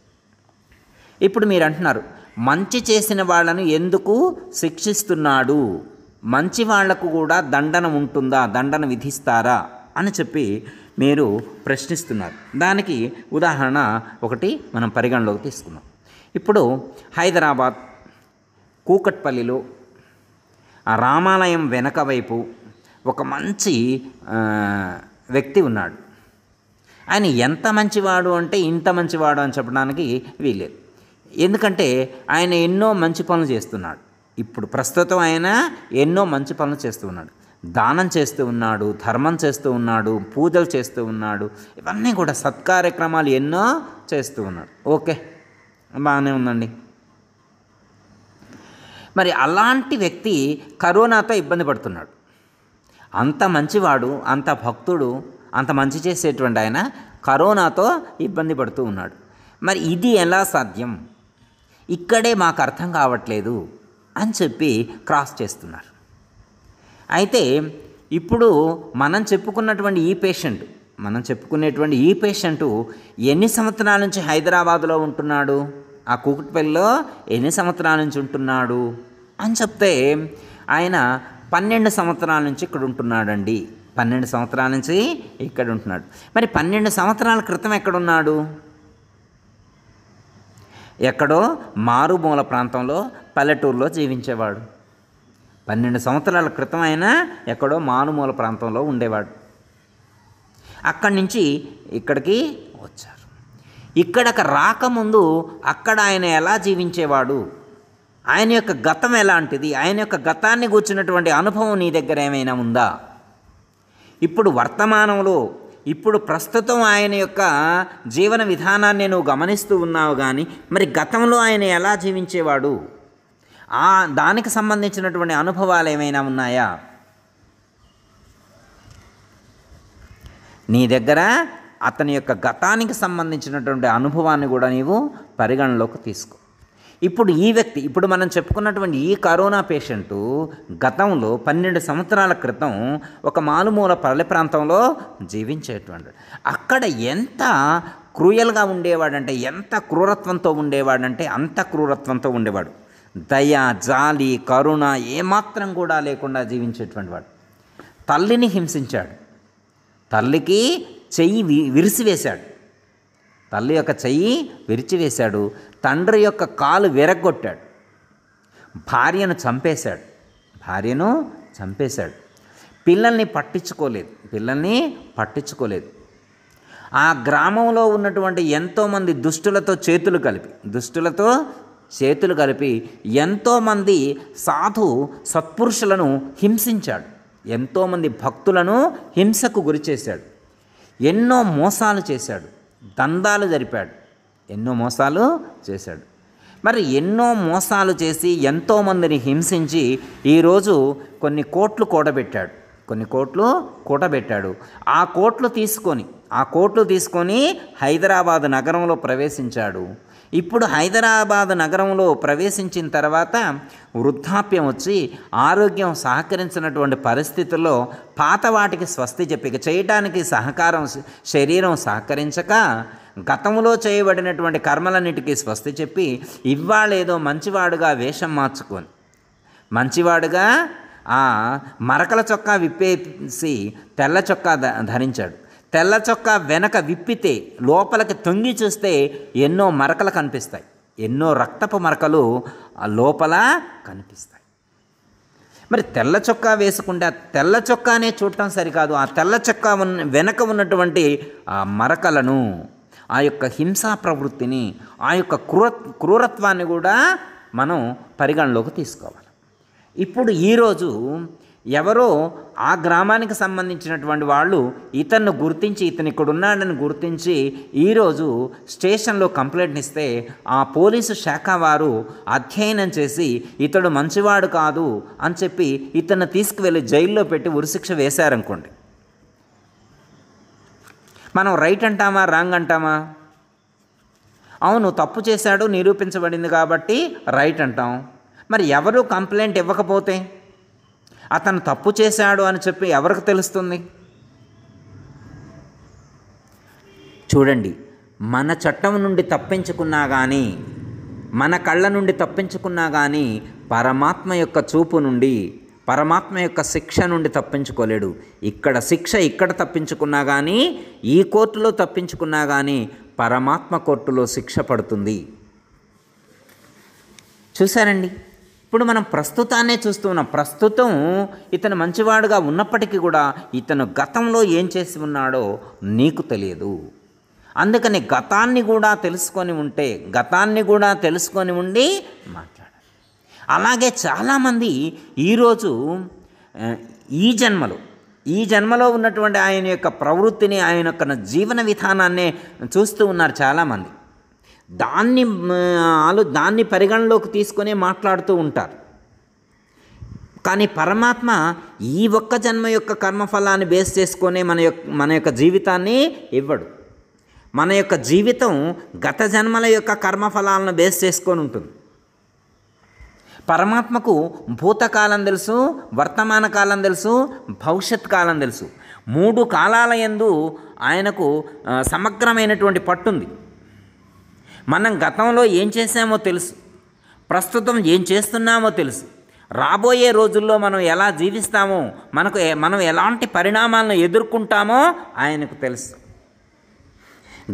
ఇప్పుడు మీరు అంటున్నారు మంచి చేసిన వాళ్ళను ఎందుకు శిక్షిస్తున్నాడు మంచి వాళ్లకు కూడా దండన ఉంటుందా దండన విధిస్తారా అని చెప్పి మీరు ప్రశ్నిస్తున్నారు దానికి ఉదాహరణ ఒకటి మనం పరిగణలోకి తీసుకుందాం ఇప్పుడు హైదరాబాద్ కూకట్పల్లిలో రామాలయం వెనక వైపు ఒక మంచి వ్యక్తి ఉన్నాడు ఆయన ఎంత మంచివాడు అంటే ఇంత మంచివాడు అని చెప్పడానికి వీలేదు ఎందుకంటే ఆయన ఎన్నో మంచి పనులు చేస్తున్నాడు ఇప్పుడు ప్రస్తుతం ఆయన ఎన్నో మంచి పనులు చేస్తున్నాడు దానం చేస్తూ ఉన్నాడు ధర్మం చేస్తూ ఉన్నాడు పూజలు చేస్తూ ఉన్నాడు ఇవన్నీ కూడా సత్కార్యక్రమాలు ఎన్నో చేస్తూ ఉన్నాడు ఓకే బాగానే ఉందండి మరి అలాంటి వ్యక్తి కరోనాతో ఇబ్బంది పడుతున్నాడు అంత మంచివాడు అంత భక్తుడు అంత మంచి చేసేటువంటి ఆయన కరోనాతో ఇబ్బంది పడుతూ ఉన్నాడు మరి ఇది ఎలా సాధ్యం ఇక్కడే మాకు అర్థం కావట్లేదు అని చెప్పి క్రాస్ చేస్తున్నారు అయితే ఇప్పుడు మనం చెప్పుకున్నటువంటి ఈ పేషెంట్ మనం చెప్పుకునేటువంటి ఈ పేషెంటు ఎన్ని సంవత్సరాల నుంచి హైదరాబాద్లో ఉంటున్నాడు ఆ కూకట్పల్లిలో ఎన్ని సంవత్సరాల నుంచి ఉంటున్నాడు అని చెప్తే ఆయన పన్నెండు సంవత్సరాల నుంచి ఇక్కడ ఉంటున్నాడండి పన్నెండు సంవత్సరాల నుంచి ఇక్కడ ఉంటున్నాడు మరి పన్నెండు సంవత్సరాల క్రితం ఎక్కడున్నాడు ఎక్కడో మారుమూల ప్రాంతంలో పల్లెటూరులో జీవించేవాడు పన్నెండు సంవత్సరాల క్రితం ఆయన ఎక్కడో మానుమూల ప్రాంతంలో ఉండేవాడు అక్కడి నుంచి ఇక్కడికి వచ్చారు ఇక్కడకు రాకముందు అక్కడ ఆయన ఎలా జీవించేవాడు ఆయన యొక్క గతం ఎలాంటిది ఆయన యొక్క గతాన్ని కూర్చున్నటువంటి అనుభవం నీ దగ్గర ఏమైనా ఉందా ఇప్పుడు వర్తమానంలో ఇప్పుడు ప్రస్తుతం ఆయన యొక్క జీవన విధానాన్ని నువ్వు గమనిస్తూ ఉన్నావు కానీ మరి గతంలో ఆయన ఎలా జీవించేవాడు ఆ దానికి సంబంధించినటువంటి అనుభవాలు ఏమైనా ఉన్నాయా నీ దగ్గర అతని యొక్క గతానికి సంబంధించినటువంటి అనుభవాన్ని కూడా నీవు పరిగణలోకి తీసుకో ఇప్పుడు ఈ వ్యక్తి ఇప్పుడు మనం చెప్పుకున్నటువంటి ఈ కరోనా పేషెంటు గతంలో పన్నెండు సంవత్సరాల క్రితం ఒక మాలుమూల పల్లె ప్రాంతంలో జీవించేటువంటి అక్కడ ఎంత క్రూయల్గా ఉండేవాడంటే ఎంత క్రూరత్వంతో ఉండేవాడంటే అంత క్రూరత్వంతో ఉండేవాడు దయ జాలి కరుణ ఏమాత్రం కూడా లేకుండా జీవించేటువంటి వాడు తల్లిని హింసించాడు తల్లికి చెయ్యి విరిసివేశాడు తల్లి యొక్క చెయ్యి విరిచివేశాడు తండ్రి యొక్క కాలు విరగొట్టాడు భార్యను చంపేశాడు భార్యను చంపేశాడు పిల్లల్ని పట్టించుకోలేదు పిల్లల్ని పట్టించుకోలేదు ఆ గ్రామంలో ఉన్నటువంటి ఎంతోమంది దుష్టులతో చేతులు కలిపి దుష్టులతో చేతులు కలిపి ఎంతోమంది సాధు సత్పురుషులను హింసించాడు ఎంతోమంది భక్తులను హింసకు గురి చేశాడు ఎన్నో మోసాలు చేశాడు దందాలు జరిపాడు ఎన్నో మోసాలు చేశాడు మరి ఎన్నో మోసాలు చేసి ఎంతోమందిని హింసించి ఈరోజు కొన్ని కోట్లు కూడబెట్టాడు కొన్ని కోట్లు కూటబెట్టాడు ఆ కోట్లు తీసుకొని ఆ కోట్లు తీసుకొని హైదరాబాద్ నగరంలో ప్రవేశించాడు ఇప్పుడు హైదరాబాద్ నగరంలో ప్రవేశించిన తర్వాత వృద్ధాప్యం వచ్చి ఆరోగ్యం సహకరించినటువంటి పరిస్థితుల్లో పాత వాటికి స్వస్తి చెప్పిక చేయటానికి సహకారం శరీరం సహకరించక గతంలో చేయబడినటువంటి కర్మలన్నిటికీ స్వస్తి చెప్పి ఇవ్వాలేదో మంచివాడుగా వేషం మార్చుకొని మంచివాడుగా ఆ మరకల చొక్కా విప్పేసి తెల్ల చొక్కా ధరించాడు తెల్ల చొక్కా వెనక విప్పితే లోపలికి తొంగి చూస్తే ఎన్నో మరకలు కనిపిస్తాయి ఎన్నో రక్తపు మరకలు ఆ లోపల కనిపిస్తాయి మరి తెల్ల చొక్కా వేసుకుంటే ఆ తెల్ల చొక్కానే చూడటం సరికాదు ఆ తెల్ల చొక్కా ఉన్న వెనక ఉన్నటువంటి ఆ మరకలను ఆ యొక్క హింసా ప్రవృత్తిని ఆ యొక్క క్రూర క్రూరత్వాన్ని కూడా మనం పరిగణలోకి తీసుకోవాలి ఇప్పుడు ఈరోజు ఎవరో ఆ గ్రామానికి సంబంధించినటువంటి వాళ్ళు ఇతన్ని గుర్తించి ఇతను ఇక్కడున్నాడని గుర్తించి ఈరోజు స్టేషన్లో కంప్లైంట్ ఇస్తే ఆ పోలీసు శాఖ వారు అధ్యయనం చేసి ఇతడు మంచివాడు కాదు అని చెప్పి ఇతను తీసుకువెళ్ళి జైల్లో పెట్టి ఉరిశిక్ష వేశారనుకోండి మనం రైట్ అంటామా రాంగ్ అంటామా అవును తప్పు చేశాడు నిరూపించబడింది కాబట్టి రైట్ అంటాం మరి ఎవరు కంప్లైంట్ ఇవ్వకపోతే అతను తప్పు చేశాడు అని చెప్పి ఎవరికి తెలుస్తుంది చూడండి మన చట్టం నుండి తప్పించుకున్నా కానీ మన కళ్ళ నుండి తప్పించుకున్నా కానీ పరమాత్మ యొక్క చూపు నుండి పరమాత్మ యొక్క శిక్ష నుండి తప్పించుకోలేడు ఇక్కడ శిక్ష ఇక్కడ తప్పించుకున్నా కానీ ఈ కోర్టులో తప్పించుకున్నా కానీ పరమాత్మ కోర్టులో శిక్ష పడుతుంది చూశారండి ఇప్పుడు మనం ప్రస్తుతాన్నే చూస్తున్నాం ప్రస్తుతం ఇతను మంచివాడుగా ఉన్నప్పటికీ కూడా ఇతను గతంలో ఏం చేసి ఉన్నాడో నీకు తెలియదు అందుకని గతాన్ని కూడా తెలుసుకొని ఉంటే గతాన్ని కూడా తెలుసుకొని ఉండి మాట్లాడాలి అలాగే చాలామంది ఈరోజు ఈ జన్మలో ఈ జన్మలో ఉన్నటువంటి ఆయన యొక్క ప్రవృత్తిని ఆయన యొక్క జీవన విధానాన్ని చూస్తూ ఉన్నారు చాలామంది దాన్ని ఆలో దాన్ని పరిగణలోకి తీసుకునే మాట్లాడుతూ ఉంటారు కానీ పరమాత్మ ఈ ఒక్క జన్మ యొక్క కర్మఫలాన్ని బేస్ చేసుకునే మన యొక్క మన యొక్క జీవితాన్ని ఇవ్వడు మన యొక్క జీవితం గత జన్మల యొక్క కర్మఫలాలను బేస్ చేసుకొని ఉంటుంది పరమాత్మకు భూతకాలం తెలుసు వర్తమాన కాలం తెలుసు భవిష్యత్ కాలం తెలుసు మూడు కాలాల ఎందు ఆయనకు సమగ్రమైనటువంటి పట్టుంది మనం గతంలో ఏం చేసామో తెలుసు ప్రస్తుతం ఏం చేస్తున్నామో తెలుసు రాబోయే రోజుల్లో మనం ఎలా జీవిస్తామో మనకు మనం ఎలాంటి పరిణామాలను ఎదుర్కొంటామో ఆయనకు తెలుసు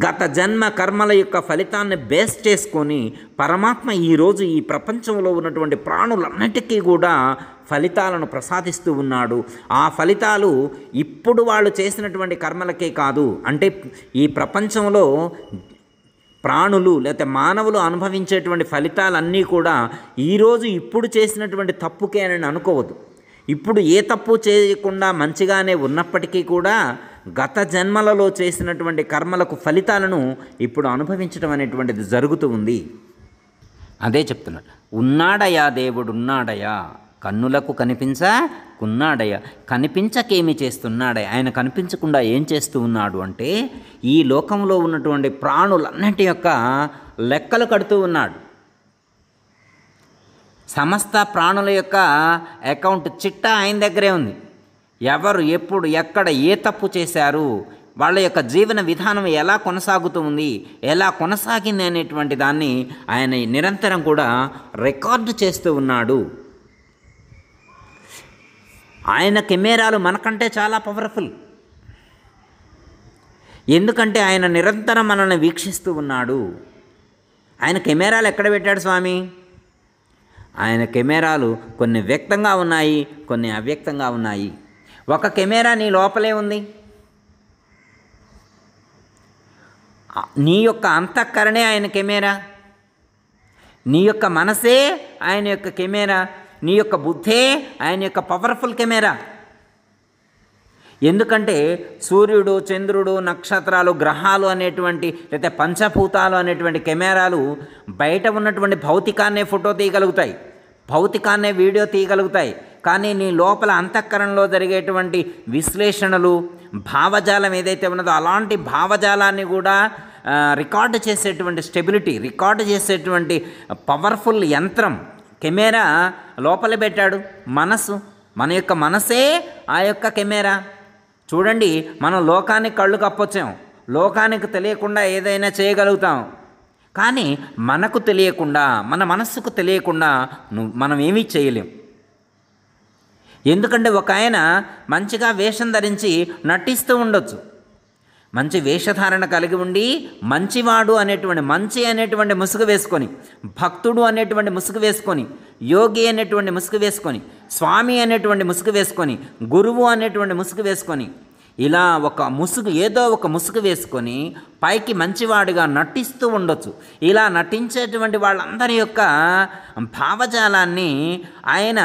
గత జన్మ కర్మల యొక్క ఫలితాన్ని బేస్ చేసుకొని పరమాత్మ ఈరోజు ఈ ప్రపంచంలో ఉన్నటువంటి ప్రాణులన్నిటికీ కూడా ఫలితాలను ప్రసాదిస్తూ ఉన్నాడు ఆ ఫలితాలు ఇప్పుడు వాళ్ళు చేసినటువంటి కర్మలకే కాదు అంటే ఈ ప్రపంచంలో ప్రాణులు లేకపోతే మానవులు అనుభవించేటువంటి ఫలితాలన్నీ కూడా ఈరోజు ఇప్పుడు చేసినటువంటి తప్పుకే అని అనుకోవద్దు ఇప్పుడు ఏ తప్పు చేయకుండా మంచిగానే ఉన్నప్పటికీ కూడా గత జన్మలలో చేసినటువంటి కర్మలకు ఫలితాలను ఇప్పుడు అనుభవించడం అనేటువంటిది జరుగుతూ ఉంది అదే చెప్తున్నాడు ఉన్నాడయా దేవుడు ఉన్నాడయా కన్నులకు కనిపించకున్నాడయ్య కనిపించకేమి చేస్తున్నాడయ్య ఆయన కనిపించకుండా ఏం చేస్తూ ఉన్నాడు అంటే ఈ లోకంలో ఉన్నటువంటి ప్రాణులన్నిటి యొక్క లెక్కలు కడుతూ ఉన్నాడు సమస్త ప్రాణుల యొక్క అకౌంట్ చిట్టా ఆయన దగ్గరే ఉంది ఎవరు ఎప్పుడు ఎక్కడ ఏ తప్పు చేశారు వాళ్ళ యొక్క జీవన విధానం ఎలా కొనసాగుతుంది ఎలా కొనసాగింది అనేటువంటి దాన్ని ఆయన నిరంతరం కూడా రికార్డు చేస్తూ ఉన్నాడు ఆయన కెమెరాలు మనకంటే చాలా పవర్ఫుల్ ఎందుకంటే ఆయన నిరంతరం మనల్ని వీక్షిస్తూ ఉన్నాడు ఆయన కెమెరాలు ఎక్కడ పెట్టాడు స్వామి ఆయన కెమెరాలు కొన్ని వ్యక్తంగా ఉన్నాయి కొన్ని అవ్యక్తంగా ఉన్నాయి ఒక కెమెరా నీ లోపలే ఉంది నీ యొక్క అంతఃకరణే ఆయన కెమెరా నీ యొక్క మనసే ఆయన యొక్క కెమెరా నీ యొక్క బుద్ధే ఆయన యొక్క పవర్ఫుల్ కెమెరా ఎందుకంటే సూర్యుడు చంద్రుడు నక్షత్రాలు గ్రహాలు అనేటువంటి లేదా పంచభూతాలు అనేటువంటి కెమెరాలు బయట ఉన్నటువంటి భౌతికాన్నే ఫోటో తీయగలుగుతాయి భౌతికాన్నే వీడియో తీయగలుగుతాయి కానీ నీ లోపల అంతఃకరణలో జరిగేటువంటి విశ్లేషణలు భావజాలం ఏదైతే ఉన్నదో అలాంటి భావజాలాన్ని కూడా రికార్డు చేసేటువంటి స్టెబిలిటీ రికార్డు చేసేటువంటి పవర్ఫుల్ యంత్రం కెమెరా లోపల పెట్టాడు మనసు మన యొక్క మనసే ఆ యొక్క కెమెరా చూడండి మనం లోకానికి కళ్ళు కప్పొచ్చాం లోకానికి తెలియకుండా ఏదైనా చేయగలుగుతాం కానీ మనకు తెలియకుండా మన మనస్సుకు తెలియకుండా మనం ఏమీ చేయలేం ఎందుకంటే ఒక ఆయన మంచిగా వేషం ధరించి నటిస్తూ ఉండొచ్చు మంచి వేషధారణ కలిగి ఉండి మంచివాడు అనేటువంటి మంచి అనేటువంటి ముసుగు వేసుకొని భక్తుడు అనేటువంటి ముసుగు వేసుకొని యోగి అనేటువంటి ముసుగు వేసుకొని స్వామి అనేటువంటి ముసుగు వేసుకొని గురువు అనేటువంటి ముసుగు వేసుకొని ఇలా ఒక ముసుగు ఏదో ఒక ముసుగు వేసుకొని పైకి మంచివాడుగా నటిస్తూ ఉండొచ్చు ఇలా నటించేటువంటి వాళ్ళందరి యొక్క భావజాలాన్ని ఆయన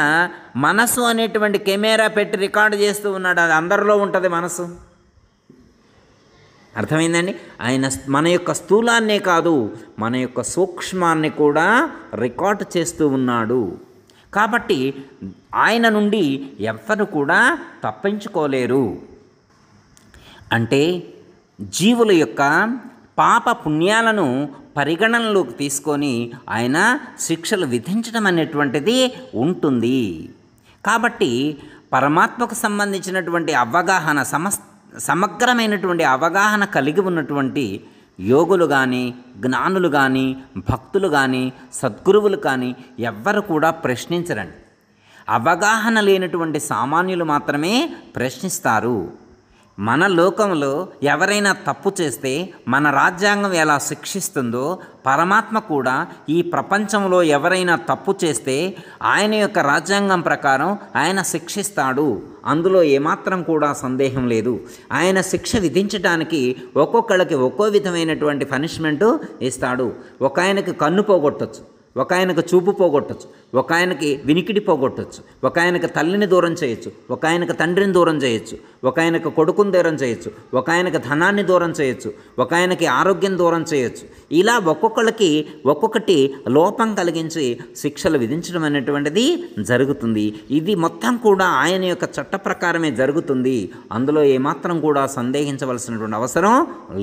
మనసు అనేటువంటి కెమెరా పెట్టి రికార్డు చేస్తూ ఉన్నాడు అది అందరిలో ఉంటుంది మనసు అర్థమైందండి ఆయన మన యొక్క స్థూలాన్నే కాదు మన యొక్క సూక్ష్మాన్ని కూడా రికార్డ్ చేస్తూ ఉన్నాడు కాబట్టి ఆయన నుండి ఎవ్వరు కూడా తప్పించుకోలేరు అంటే జీవుల యొక్క పాప పుణ్యాలను పరిగణనలోకి తీసుకొని ఆయన శిక్షలు విధించడం అనేటువంటిది ఉంటుంది కాబట్టి పరమాత్మకు సంబంధించినటువంటి అవగాహన సమస్త సమగ్రమైనటువంటి అవగాహన కలిగి ఉన్నటువంటి యోగులు కానీ జ్ఞానులు కానీ భక్తులు కానీ సద్గురువులు కానీ ఎవ్వరు కూడా ప్రశ్నించరండి అవగాహన లేనటువంటి సామాన్యులు మాత్రమే ప్రశ్నిస్తారు మన లోకంలో ఎవరైనా తప్పు చేస్తే మన రాజ్యాంగం ఎలా శిక్షిస్తుందో పరమాత్మ కూడా ఈ ప్రపంచంలో ఎవరైనా తప్పు చేస్తే ఆయన యొక్క రాజ్యాంగం ప్రకారం ఆయన శిక్షిస్తాడు అందులో ఏమాత్రం కూడా సందేహం లేదు ఆయన శిక్ష విధించడానికి ఒక్కొక్కళ్ళకి ఒక్కో విధమైనటువంటి పనిష్మెంటు ఇస్తాడు ఒక ఆయనకి కన్ను పోగొట్టచ్చు ఒక ఆయనకు చూపు పోగొట్టచ్చు ఒక ఆయనకి వినికిడి పోగొట్టచ్చు ఒక ఆయనకు తల్లిని దూరం చేయొచ్చు ఒక ఆయనకు తండ్రిని దూరం చేయొచ్చు ఒక ఆయనకు కొడుకుని దూరం చేయొచ్చు ఒక ఆయనకు ధనాన్ని దూరం చేయొచ్చు ఒక ఆయనకి ఆరోగ్యం దూరం చేయొచ్చు ఇలా ఒక్కొక్కరికి ఒక్కొక్కటి లోపం కలిగించి శిక్షలు విధించడం అనేటువంటిది జరుగుతుంది ఇది మొత్తం కూడా ఆయన యొక్క చట్ట ప్రకారమే జరుగుతుంది అందులో ఏమాత్రం కూడా సందేహించవలసినటువంటి అవసరం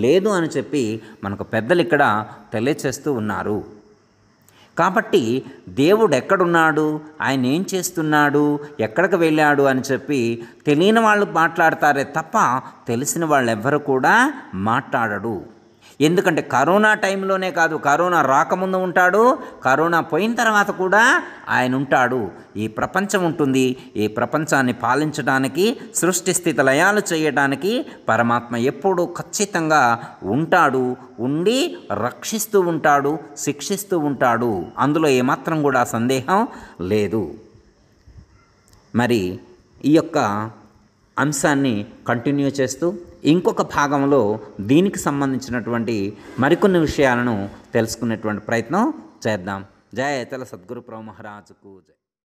లేదు అని చెప్పి మనకు పెద్దలు ఇక్కడ తెలియచేస్తూ ఉన్నారు కాబట్టి దేవుడు ఎక్కడున్నాడు ఆయన ఏం చేస్తున్నాడు ఎక్కడికి వెళ్ళాడు అని చెప్పి తెలియని వాళ్ళు మాట్లాడతారే తప్ప తెలిసిన వాళ్ళు ఎవ్వరు కూడా మాట్లాడడు ఎందుకంటే కరోనా టైంలోనే కాదు కరోనా రాకముందు ఉంటాడు కరోనా పోయిన తర్వాత కూడా ఆయన ఉంటాడు ఈ ప్రపంచం ఉంటుంది ఈ ప్రపంచాన్ని పాలించడానికి సృష్టి స్థితి లయాలు చేయడానికి పరమాత్మ ఎప్పుడూ ఖచ్చితంగా ఉంటాడు ఉండి రక్షిస్తూ ఉంటాడు శిక్షిస్తూ ఉంటాడు అందులో ఏమాత్రం కూడా సందేహం లేదు మరి ఈ యొక్క అంశాన్ని కంటిన్యూ చేస్తూ ఇంకొక భాగంలో దీనికి సంబంధించినటువంటి మరికొన్ని విషయాలను తెలుసుకునేటువంటి ప్రయత్నం చేద్దాం జయ ఇతల సద్గురు ప్రమహరాజుకు జయ